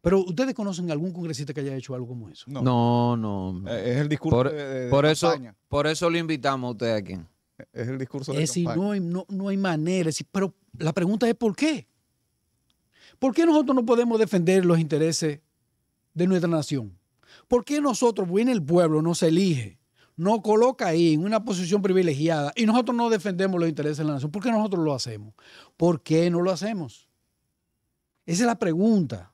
Pero ustedes conocen algún congresista que haya hecho algo como eso. No, no. Eh, es el discurso por, de, eso, por eso lo invitamos a usted aquí. Es el discurso de es si no, hay, no, hay manera. pero la pregunta es ¿por qué? ¿Por qué nosotros no podemos defender los intereses de nuestra nación? ¿Por qué nosotros, bueno el pueblo, nos elige nos coloca ahí en una posición privilegiada y nosotros no defendemos los intereses de la nación. ¿Por qué nosotros lo hacemos? ¿Por qué no lo hacemos? Esa es la pregunta.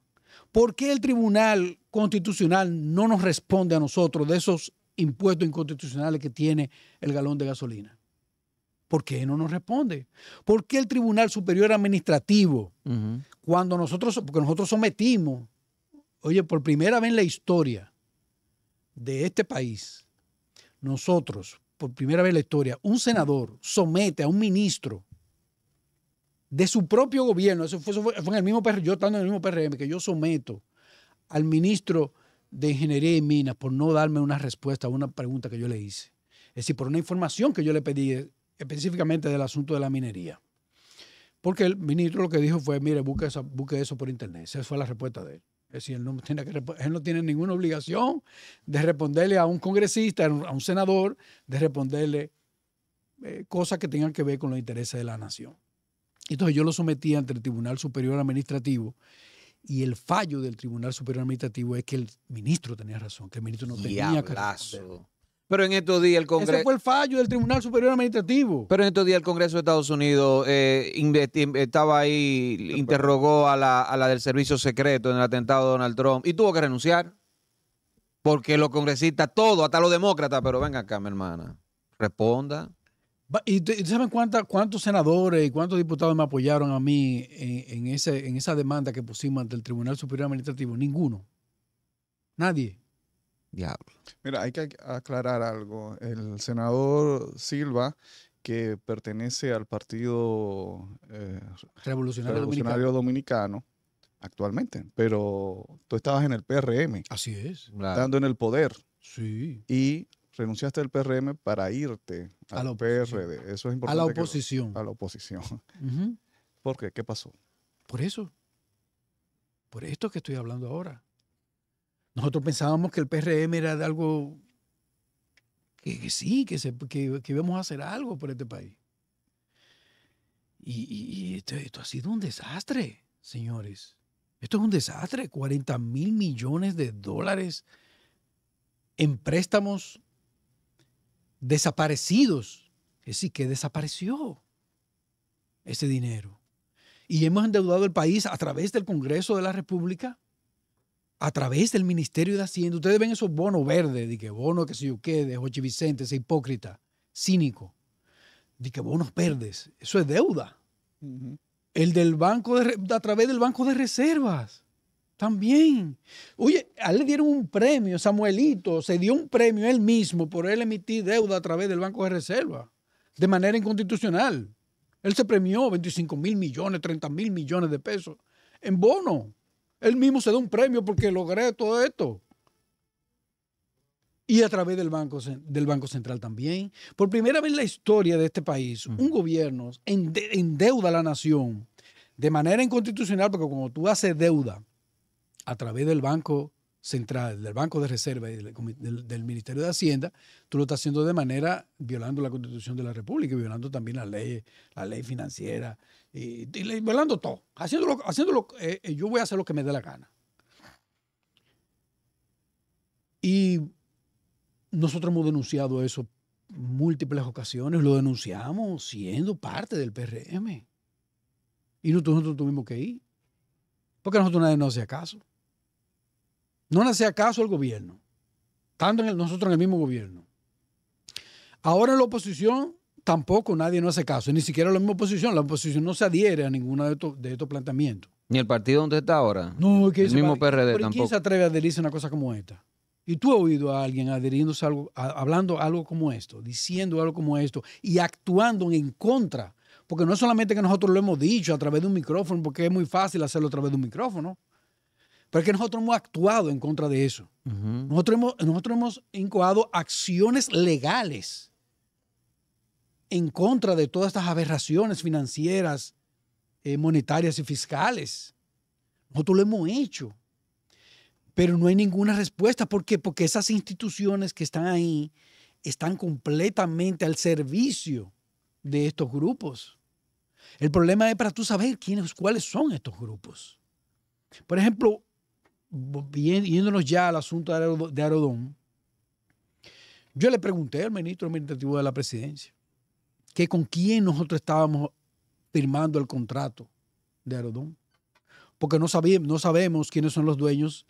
¿Por qué el Tribunal Constitucional no nos responde a nosotros de esos impuestos inconstitucionales que tiene el galón de gasolina? ¿Por qué no nos responde? ¿Por qué el Tribunal Superior Administrativo, cuando nosotros, porque nosotros sometimos, oye, por primera vez en la historia de este país, nosotros, por primera vez en la historia, un senador somete a un ministro de su propio gobierno, eso fue, el mismo yo estando en el mismo PRM, que yo someto al ministro de Ingeniería y Minas por no darme una respuesta a una pregunta que yo le hice. Es decir, por una información que yo le pedí eh, específicamente del asunto de la minería. Porque el ministro lo que dijo fue, mire, busque eso por internet. Esa fue la respuesta de él. Es decir, él no, tiene que, no tiene ninguna obligación de responderle a un congresista, a un senador, de responderle eh, cosas que tengan que ver con los intereses de la nación. Entonces yo lo sometí ante el Tribunal Superior Administrativo y el fallo del Tribunal Superior Administrativo es que el ministro tenía razón, que el ministro no tenía que pero en estos días el Congreso. Ese fue el fallo del Tribunal Superior Administrativo. Pero en estos días el Congreso de Estados Unidos eh, estaba ahí, interrogó a la, del servicio secreto en el atentado de Donald Trump y tuvo que renunciar. Porque los congresistas, todos, hasta los demócratas, pero venga acá, mi hermana, responda. ¿Y saben cuánta, cuántos senadores y cuántos diputados me apoyaron a mí en esa demanda que pusimos ante el Tribunal Superior Administrativo? Ninguno. Nadie. Mira, hay que aclarar algo. El senador Silva, que pertenece al Partido eh, Revolucionario, Dominicano, actualmente, pero tú estabas en el PRM. Así es. Estando en el poder. Sí. Y renunciaste al PRM para irte al a la PRD. Eso es importante. A la oposición. a la oposición. ¿Por qué? ¿Qué pasó? Por eso. Por esto que estoy hablando ahora. Nosotros pensábamos que el PRM era de algo que, sí, que, se, íbamos a hacer algo por este país. Y, esto, esto, ha sido un desastre, señores. Esto es un desastre. 40 mil millones de dólares en préstamos desaparecidos. Es decir, que desapareció ese dinero. Y hemos endeudado el país a través del Congreso de la República a través del Ministerio de Hacienda, ustedes ven esos bonos verdes, de que bono que se yo qué, de Vicente, ese hipócrita, cínico, de que bonos verdes, eso es deuda. El del banco, de, a través del banco de reservas, también. Oye, a él le dieron un premio, Samuelito, se dio un premio él mismo por él emitir deuda a través del banco de reservas, de manera inconstitucional. Él se premió 25 mil millones, 30 mil millones de pesos en bono. Él mismo se da un premio porque logré todo esto. Y a través del Banco, del banco Central también. Por primera vez en la historia de este país, un gobierno endeuda a la nación de manera inconstitucional, porque cuando tú haces deuda a través del Banco Central, del Banco de Reserva y del, Ministerio de Hacienda, tú lo estás haciendo de manera violando la Constitución de la República y violando también la leyes la ley financiera y, y todo, haciéndolo, haciéndolo eh, eh, yo voy a hacer lo que me dé la gana. Y nosotros hemos denunciado eso múltiples ocasiones, lo denunciamos siendo parte del PRM. Y nosotros, tuvimos que ir, porque nosotros nadie nos hacía caso. No nos hacía caso el gobierno, tanto en nosotros en el mismo gobierno. Ahora en la oposición tampoco nadie no hace caso, ni siquiera la misma oposición. La oposición no se adhiere a ninguno de estos, planteamientos. ¿Ni el partido donde está ahora? No, el mismo PRD tampoco. ¿Quién se atreve a adherirse a una cosa como esta? Y tú has oído a alguien adhiriéndose algo, hablando algo como esto, diciendo algo como esto y actuando en contra. Porque no es solamente que nosotros lo hemos dicho a través de un micrófono, porque es muy fácil hacerlo a través de un micrófono. Pero es que nosotros hemos actuado en contra de eso. nosotros, hemos, nosotros hemos incoado acciones legales en contra de todas estas aberraciones financieras, eh, monetarias y fiscales. Nosotros lo hemos hecho, pero no hay ninguna respuesta. ¿Por qué? Porque esas instituciones que están ahí están completamente al servicio de estos grupos. El problema es para tú saber quiénes, cuáles son estos grupos. Por ejemplo, yéndonos ya al asunto de Arodón, yo le pregunté al ministro administrativo de la presidencia, que con quién nosotros estábamos firmando el contrato de Arodón. Porque no, no sabemos quiénes son los dueños,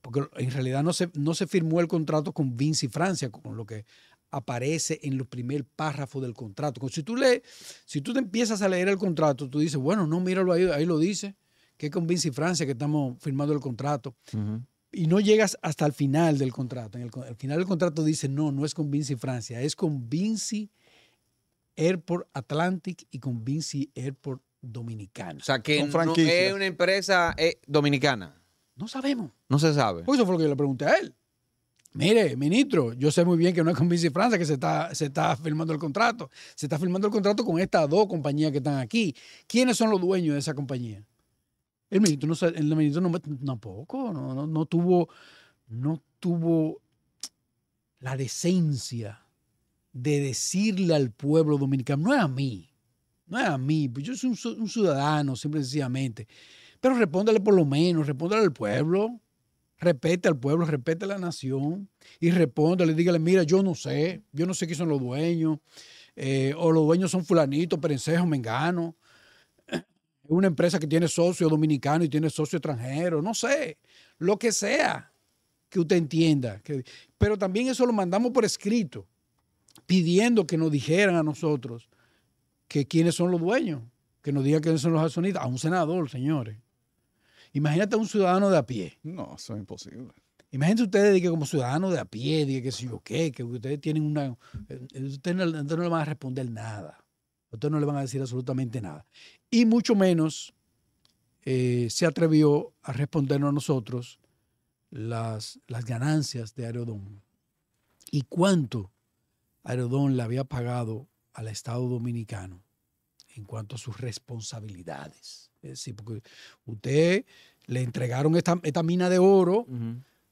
porque en realidad no se, no se firmó el contrato con Vinci Francia, con lo que aparece en el primer párrafo del contrato. Si tú, lees, si tú te empiezas a leer el contrato, tú dices, bueno, no, míralo ahí, ahí lo dice, que con Vinci Francia que estamos firmando el contrato. Y no llegas hasta el final del contrato. En el, final del contrato dice, no, no es con Vinci Francia, es con Vinci Airport Atlantic y con Vinci Airport Dominicano. O sea, que es una empresa eh, dominicana. No sabemos. No se sabe. Pues eso fue lo que yo le pregunté a él. Mire, ministro, yo sé muy bien que no es con Vinci Francia que se está, se está firmando el contrato. Se está firmando el contrato con estas dos compañías que están aquí. ¿Quiénes son los dueños de esa compañía? El ministro no el ministro no, tampoco, no, no, no tuvo, no tuvo la decencia de decirle al pueblo dominicano, no es a mí, no es a mí, pues yo soy un, ciudadano, simple y sencillamente, pero respóndale por lo menos, respóndale al pueblo, respete al pueblo, respete a la nación y respóndale, dígale, mira, yo no sé, yo no sé quién son los dueños, eh, o los dueños son fulanito, perencejo, mengano, es una empresa que tiene socio dominicano y tiene socio extranjero, no sé, lo que sea que usted entienda, pero también eso lo mandamos por escrito pidiendo que nos dijeran a nosotros que quiénes son los dueños, que nos digan quiénes son los accionistas, a un senador, señores. Imagínate a un ciudadano de a pie. No, eso es imposible. Imagínense ustedes que como ciudadanos de a pie, diga que si yo qué, que ustedes tienen una... Eh, ustedes no, le van a responder nada. Ustedes no le van a decir absolutamente nada. Y mucho menos eh, se atrevió a respondernos a nosotros las, las ganancias de Aerodón. ¿Y cuánto Aerodón le había pagado al Estado Dominicano en cuanto a sus responsabilidades. Es decir, porque usted le entregaron esta, mina de oro.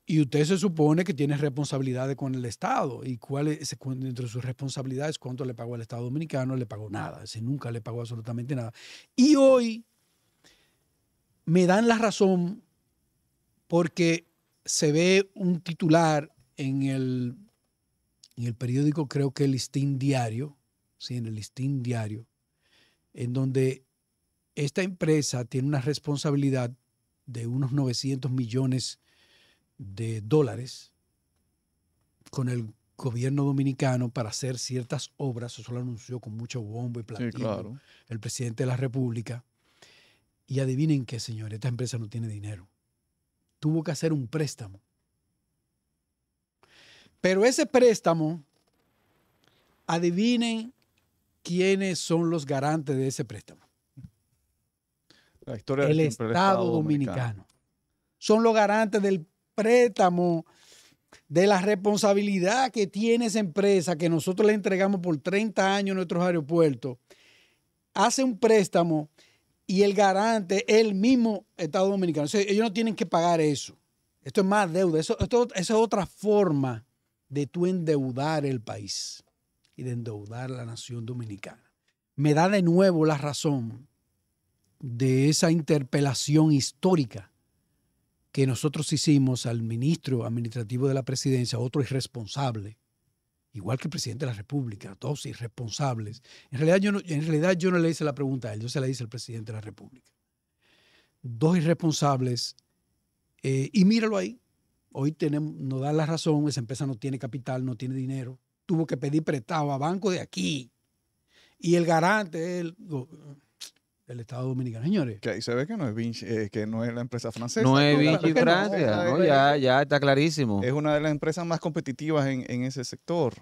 Y usted se supone que tiene responsabilidades con el Estado. ¿Y cuál es, entre sus responsabilidades, cuánto le pagó al Estado dominicano? Le pagó nada. Ese nunca le pagó absolutamente nada. Y hoy me dan la razón porque se ve un titular en el en el periódico, creo que el listín diario, en el listín diario, en donde esta empresa tiene una responsabilidad de unos 900 millones de dólares con el gobierno dominicano para hacer ciertas obras, eso lo anunció con mucho bombo y platillo el presidente de la República. Y adivinen qué, señores, esta empresa no tiene dinero. Tuvo que hacer un préstamo pero ese préstamo, adivinen quiénes son los garantes de ese préstamo. La historia del Estado Estado Dominicano. Son los garantes del préstamo, de la responsabilidad que tiene esa empresa que nosotros le entregamos por 30 años a nuestros aeropuertos. Hace un préstamo y el garante, es el mismo Estado Dominicano. ellos no tienen que pagar eso. Esto es más deuda. Eso, es otra forma de tu endeudar el país y de endeudar la nación dominicana. Me da de nuevo la razón de esa interpelación histórica que nosotros hicimos al ministro administrativo de la presidencia, otro irresponsable, igual que el presidente de la República, dos irresponsables. En realidad yo no, en realidad yo no le hice la pregunta a él, yo se la hice al presidente de la República. Dos irresponsables, eh, y míralo ahí, Hoy tenemos, nos da la razón, esa empresa no tiene capital, no tiene dinero, tuvo que pedir prestado a banco de aquí. Y el garante es el Estado Dominicano, señores. Que ahí se ve que no es eh, que no es la empresa francesa. No es Vinci Francia, ya, ya está clarísimo. Es una de las empresas más competitivas en, ese sector.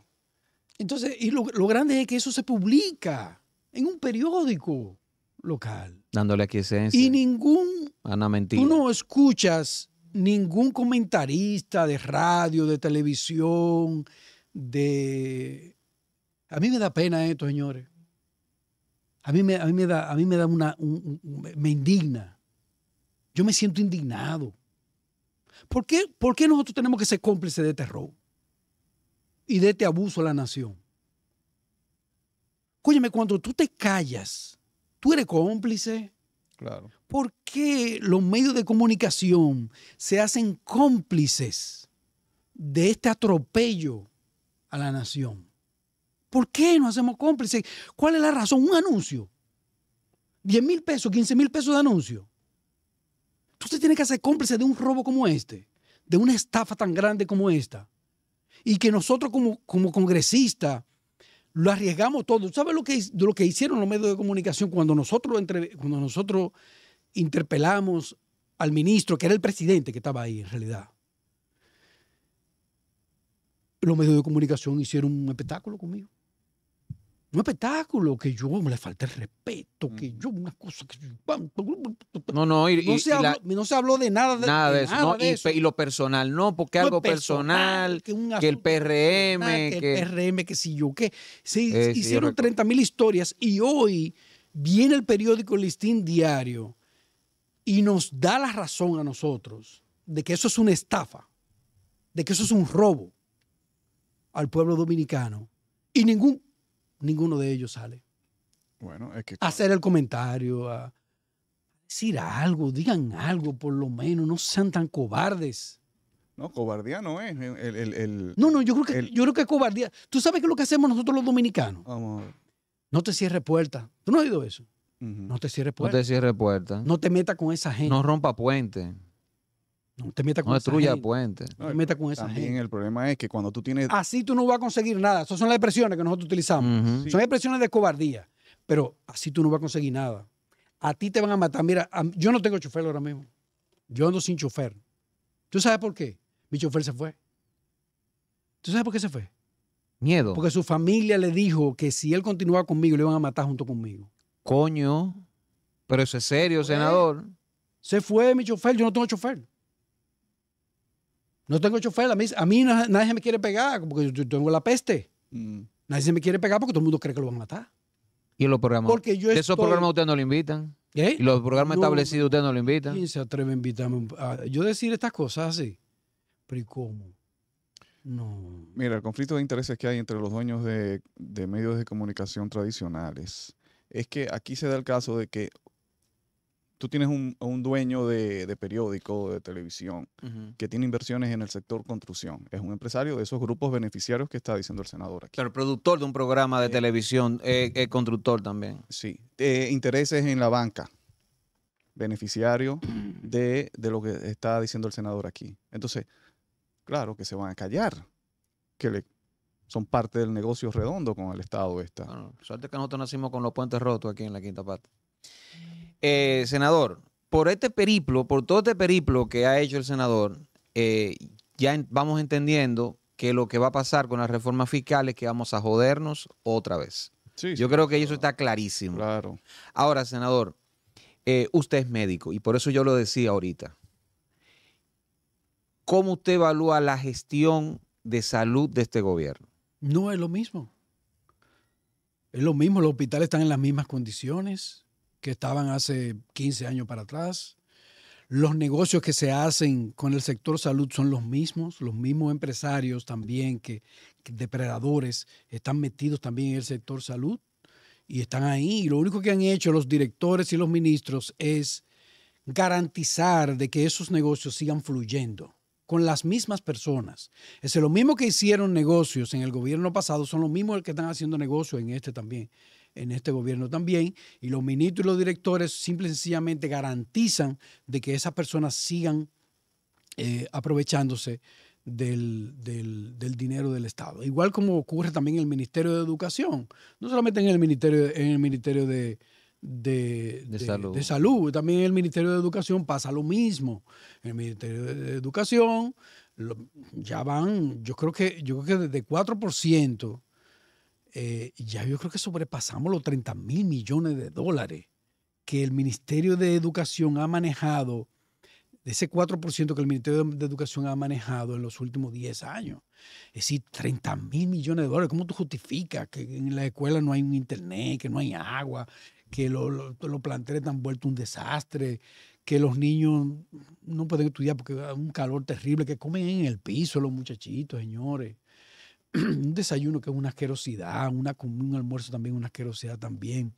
Entonces, y lo, grande es que eso se publica en un periódico local. Dándole aquí esencia. Y ningún... Ana ah, mentira. Tú no escuchas ningún comentarista de radio, de televisión, de... A mí me da pena esto, señores. A mí me, mí me da, a mí me da una... me indigna. Yo me siento indignado. ¿Por qué, nosotros tenemos que ser cómplices de este robo? Y de este abuso a la nación. Cúñame, cuando tú te callas, tú eres cómplice. Claro. ¿Por qué los medios de comunicación se hacen cómplices de este atropello a la nación? ¿Por qué nos hacemos cómplices? ¿Cuál es la razón? Un anuncio. 10 mil pesos, 15 mil pesos de anuncio. Tú tiene que hacer cómplice de un robo como este, de una estafa tan grande como esta. Y que nosotros como, como congresistas, lo arriesgamos todo. ¿Sabes lo que, lo que hicieron los medios de comunicación cuando nosotros, entre, cuando nosotros interpelamos al ministro, que era el presidente que estaba ahí en realidad? Los medios de comunicación hicieron un espectáculo conmigo un espectáculo, que yo me le falta el respeto, que yo una cosa que... No, no, no, se, habló, no se habló de nada de, nada eso. y, lo personal, no, porque algo personal, que, el PRM... que, el PRM, que si yo, que se eh, hicieron 30.000 30 mil historias y hoy viene el periódico Listín Diario y nos da la razón a nosotros de que eso es una estafa, de que eso es un robo al pueblo dominicano. Y ningún ninguno de ellos sale. Bueno, es que... Hacer el comentario, a decir algo, digan algo por lo menos, no sean tan cobardes. No, cobardía no es. El, el, no, no, yo creo, que, yo creo que cobardía. ¿Tú sabes qué es lo que hacemos nosotros los dominicanos? Vamos No te cierres puerta. ¿Tú no has oído eso? No te cierres puertas. No te cierres puertas. No te metas con esa gente. No rompa puente. No te metas con destruya puente. No te metas con esa También el problema es que cuando tú tienes... Así tú no vas a conseguir nada. Esas son las expresiones que nosotros utilizamos. Son expresiones de cobardía. Pero así tú no vas a conseguir nada. A ti te van a matar. Mira, yo no tengo chofer ahora mismo. Yo ando sin chofer. ¿Tú sabes por qué? Mi chofer se fue. ¿Tú sabes por qué se fue? Miedo. Porque su familia le dijo que si él continuaba conmigo, le iban a matar junto conmigo. Coño. Pero eso es serio, senador. Se fue mi chofer. Yo no tengo chofer. No tengo chofer. A mí, nadie, se me quiere pegar porque yo, tengo la peste. Mm. Nadie se me quiere pegar porque todo el mundo cree que lo van a matar. ¿Y los programas? Porque esos programas ustedes no lo invitan? ¿Eh? ¿Y los programas establecidos ustedes no lo invitan? ¿Quién se atreve a invitarme? yo decir estas cosas así. Pero ¿y cómo? No. Mira, el conflicto de intereses que hay entre los dueños de medios de comunicación tradicionales es que aquí se da el caso de que tú tienes un, dueño de, de, periódico, de televisión, que tiene inversiones en el sector construcción. Es un empresario de esos grupos beneficiarios que está diciendo el senador aquí. Claro, productor de un programa de eh, televisión, es eh, eh, constructor también. Sí. intereses en la banca, beneficiario de, lo que está diciendo el senador aquí. Entonces, claro que se van a callar, que son parte del negocio redondo con el Estado suerte que nosotros nacimos con los puentes rotos aquí en la quinta parte. Eh, senador, por este periplo, por todo este periplo que ha hecho el senador, eh, ya vamos entendiendo que lo que va a pasar con las reformas fiscales es que vamos a jodernos otra vez. Yo creo que eso está clarísimo. Claro. Ahora, senador, eh, usted es médico y por eso yo lo decía ahorita. ¿Cómo usted evalúa la gestión de salud de este gobierno? No es lo mismo. Es lo mismo, los hospitales están en las mismas condiciones, que estaban hace 15 años para atrás. Los negocios que se hacen con el sector salud son los mismos, los mismos empresarios también que, depredadores están metidos también en el sector salud y están ahí. Y lo único que han hecho los directores y los ministros es garantizar de que esos negocios sigan fluyendo con las mismas personas. Es lo mismo que hicieron negocios en el gobierno pasado, son los mismos que están haciendo negocios en este también en este gobierno también, y los ministros y los directores simple y sencillamente garantizan de que esas personas sigan eh, aprovechándose del, dinero del Estado. Igual como ocurre también en el Ministerio de Educación, no solamente en el Ministerio, en el Ministerio de, salud. de, salud. También el Ministerio de Educación pasa lo mismo. En El Ministerio de Educación ya van, yo creo que, yo creo que desde 4% eh, ya yo creo que sobrepasamos los 30 mil millones de dólares que el Ministerio de Educación ha manejado, de ese 4% que el Ministerio de Educación ha manejado en los últimos 10 años. Es decir, 30 mil millones de dólares. ¿Cómo tú justificas que en la escuela no hay un internet, que no hay agua, que los lo, planteles han vuelto un desastre, que los niños no pueden estudiar porque hay un calor terrible, que comen en el piso los muchachitos, señores? un desayuno que es una asquerosidad, una, un almuerzo también una asquerosidad también.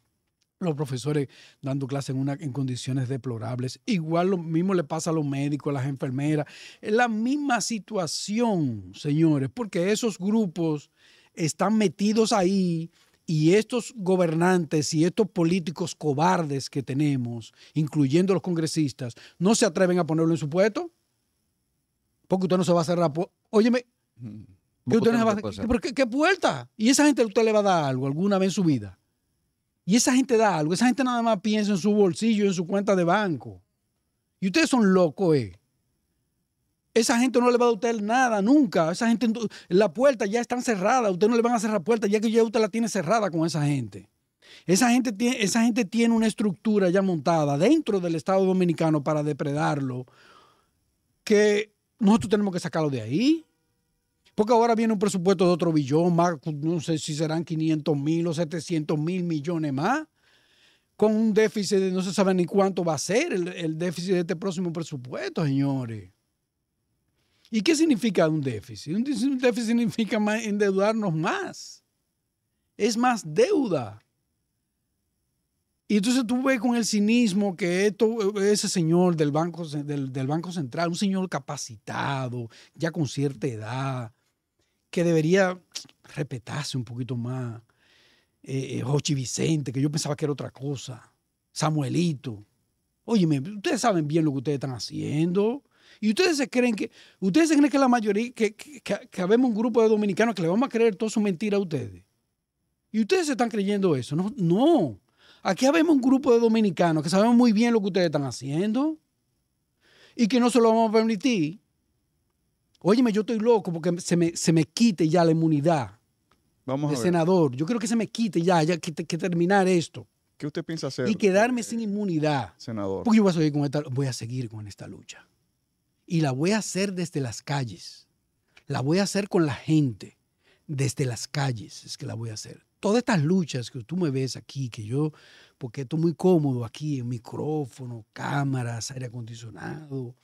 Los profesores dando clases en, una, en condiciones deplorables. Igual lo mismo le pasa a los médicos, a las enfermeras. Es la misma situación, señores, porque esos grupos están metidos ahí y estos gobernantes y estos políticos cobardes que tenemos, incluyendo los congresistas, no se atreven a ponerlo en su puesto. Porque usted no se va a cerrar. Óyeme, mm. ¿Qué, qué, puerta? Y esa gente usted le va a dar algo alguna vez en su vida. Y esa gente da algo. Esa gente nada más piensa en su bolsillo, en su cuenta de banco. Y ustedes son locos, ¿eh? Esa gente no le va a dar usted nada nunca. Esa gente, la puerta ya está cerrada. Usted no le van a cerrar la puerta ya que ya usted la tiene cerrada con esa gente. Esa gente, tiene, esa gente tiene una estructura ya montada dentro del Estado Dominicano para depredarlo, que nosotros tenemos que sacarlo de ahí. Porque ahora viene un presupuesto de otro billón, más, no sé si serán 500 mil o 700 mil millones más, con un déficit de no se sabe ni cuánto va a ser el, déficit de este próximo presupuesto, señores. ¿Y qué significa un déficit? Un déficit significa endeudarnos más. Es más deuda. Y entonces tú ves con el cinismo que ese señor del banco, del banco Central, un señor capacitado, ya con cierta edad, que debería respetarse un poquito más. Eh, eh Vicente, que yo pensaba que era otra cosa. Samuelito. Óyeme, ustedes saben bien lo que ustedes están haciendo. Y ustedes se creen que, ustedes se creen que la mayoría, que, habemos un grupo de dominicanos que le vamos a creer toda su mentira a ustedes. Y ustedes se están creyendo eso. No, no. Aquí habemos un grupo de dominicanos que sabemos muy bien lo que ustedes están haciendo y que no se lo vamos a permitir Óyeme, yo estoy loco porque se me, se me quite ya la inmunidad Vamos a ver. senador. Yo creo que se me quite ya, ya que, que terminar esto. ¿Qué usted piensa hacer? Y quedarme eh, sin inmunidad. Senador. Porque yo voy a seguir con esta, voy a seguir con esta lucha. Y la voy a hacer desde las calles. La voy a hacer con la gente. Desde las calles es que la voy a hacer. Todas estas luchas que tú me ves aquí, que yo, porque estoy muy cómodo aquí, en micrófono, cámaras, aire acondicionado,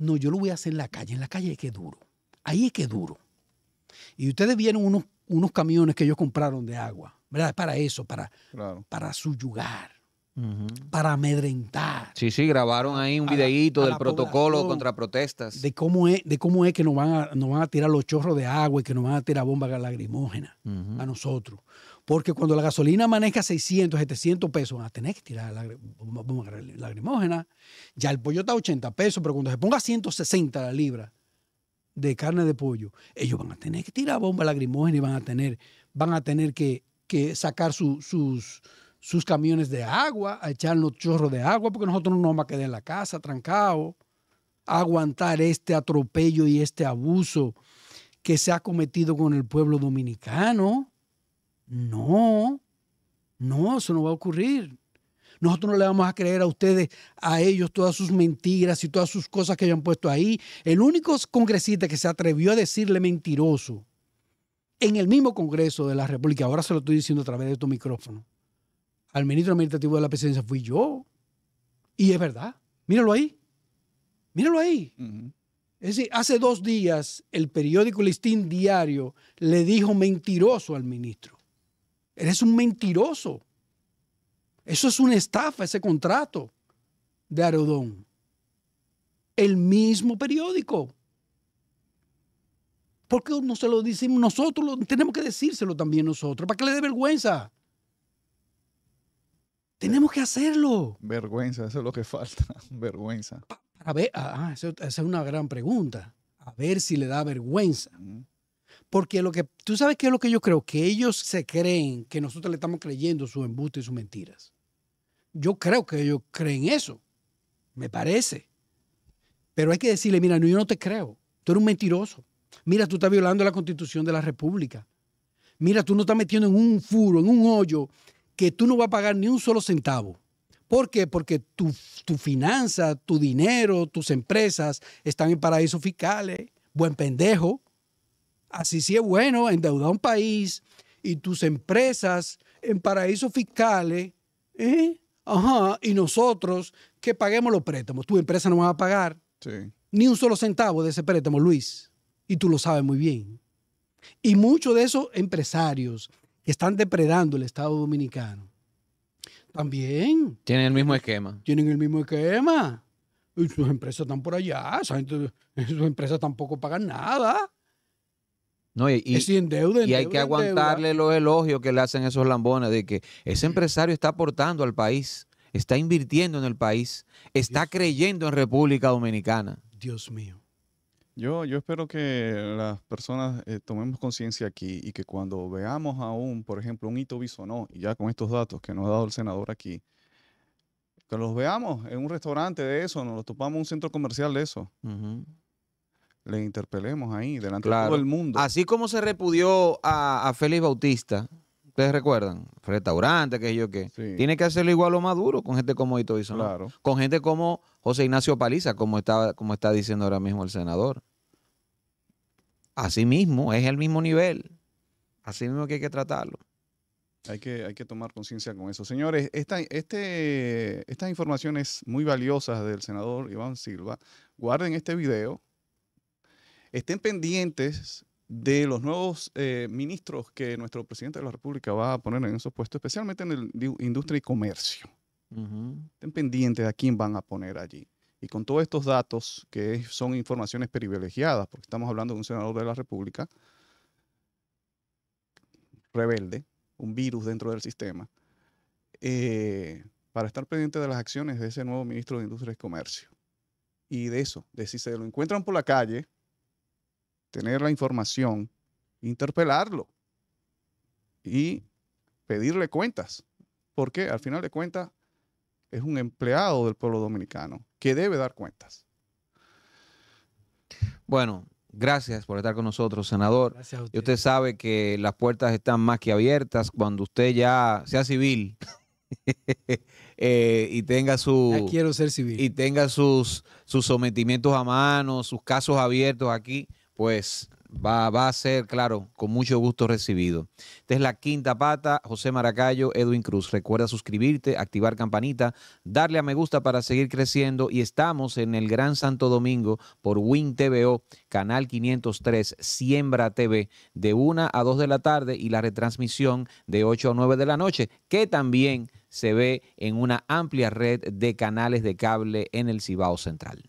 no, yo lo voy a hacer en la calle. En la calle es que duro. Ahí es que duro. Y ustedes vieron unos, unos camiones que ellos compraron de agua, ¿verdad? Para eso, para, para suyugar para amedrentar. Sí, sí, grabaron ahí un videíto del protocolo contra protestas. De cómo es, de cómo es que nos van, a, nos van a tirar los chorros de agua y que nos van a tirar bombas lagrimógenas a nosotros. Porque cuando la gasolina maneja 600, 700 pesos, van ah, a tener que tirar la, bomba lagrimógena. Ya el pollo está a 80 pesos, pero cuando se ponga 160 la libra de carne de pollo, ellos van a tener que tirar bomba lagrimógena y van a tener, van a tener que, sacar sus, sus camiones de agua, a echar los chorros de agua, porque nosotros no nos vamos a quedar en la casa trancados, aguantar este atropello y este abuso que se ha cometido con el pueblo dominicano. No, no, eso no va a ocurrir. Nosotros no le vamos a creer a ustedes, a ellos, todas sus mentiras y todas sus cosas que hayan puesto ahí. El único congresista que se atrevió a decirle mentiroso en el mismo Congreso de la República, ahora se lo estoy diciendo a través de tu micrófono, al ministro administrativo de la presidencia fui yo. Y es verdad. Míralo ahí. Míralo ahí. Es decir, hace dos días el periódico Listín Diario le dijo mentiroso al ministro. Eres un mentiroso. Eso es una estafa, ese contrato de Arodón. El mismo periódico. ¿Por qué no se lo decimos nosotros? tenemos que decírselo también nosotros, para que le dé vergüenza. Tenemos que hacerlo. Vergüenza, eso es lo que falta, vergüenza. ver, ah, ah, esa es una gran pregunta. A ver si le da vergüenza. Porque lo que, tú sabes qué es lo que yo creo, que ellos se creen que nosotros le estamos creyendo sus embuste y sus mentiras. Yo creo que ellos creen eso, me parece. Pero hay que decirle, mira, yo no te creo, tú eres un mentiroso. Mira, tú estás violando la constitución de la República. Mira, tú no estás metiendo en un furo, en un hoyo, que tú no vas a pagar ni un solo centavo. ¿Por qué? Porque tu, tu finanza, tu dinero, tus empresas están en paraísos fiscales. Buen pendejo. Así sí es bueno endeudar un país y tus empresas en paraísos fiscales, ¿eh? y nosotros que paguemos los préstamos. Tu empresa no va a pagar ni un solo centavo de ese préstamo, Luis. Y tú lo sabes muy bien. Y muchos de esos empresarios están depredando el Estado Dominicano también. Tienen el mismo esquema. Tienen el mismo esquema. Y sus empresas están por allá. Esa gente, sus empresas tampoco pagan nada y, hay que aguantarle los elogios que le hacen esos lambones de que ese empresario está aportando al país, está invirtiendo en el país, está creyendo en República Dominicana. Dios mío. Yo, yo espero que las personas eh, tomemos conciencia aquí y que cuando veamos aún, por ejemplo, un hito bisonó, y ya con estos datos que nos ha dado el senador aquí, que los veamos en un restaurante de eso, nos lo topamos en un centro comercial de eso le interpelemos ahí, delante de todo el mundo. Así como se repudió a, Félix Bautista, ¿ustedes recuerdan? Restaurante, qué yo qué. Tiene que hacerlo igual o más duro con gente como Ito Con gente como José Ignacio Paliza, como está, como está diciendo ahora mismo el senador. Así mismo, es el mismo nivel. Así mismo que hay que tratarlo. Hay que, hay que tomar conciencia con eso. Señores, esta, este, estas informaciones muy valiosas del senador Iván Silva, guarden este video, estén pendientes de los nuevos eh, ministros que nuestro presidente de la República va a poner en esos puestos, especialmente en el, industria y comercio. Estén pendientes de a quién van a poner allí. Y con todos estos datos, que son informaciones privilegiadas, porque estamos hablando de un senador de la República rebelde, un virus dentro del sistema, eh, para estar pendiente de las acciones de ese nuevo ministro de Industria y Comercio. Y de eso, de si se lo encuentran por la calle, tener la información, interpelarlo y pedirle cuentas, porque al final de cuentas es un empleado del pueblo dominicano que debe dar cuentas. Bueno, gracias por estar con nosotros, senador. usted. usted sabe que las puertas están más que abiertas cuando usted ya sea civil. Eh, y tenga su quiero ser civil y tenga sus sus sometimientos a mano, sus casos abiertos aquí pues va, a ser, claro, con mucho gusto recibido. Esta es la quinta pata, José Maracayo, Edwin Cruz. Recuerda suscribirte, activar campanita, darle a me gusta para seguir creciendo y estamos en el Gran Santo Domingo por Win TVO, canal 503, Siembra TV, de 1 a 2 de la tarde y la retransmisión de 8 a 9 de la noche, que también se ve en una amplia red de canales de cable en el Cibao Central.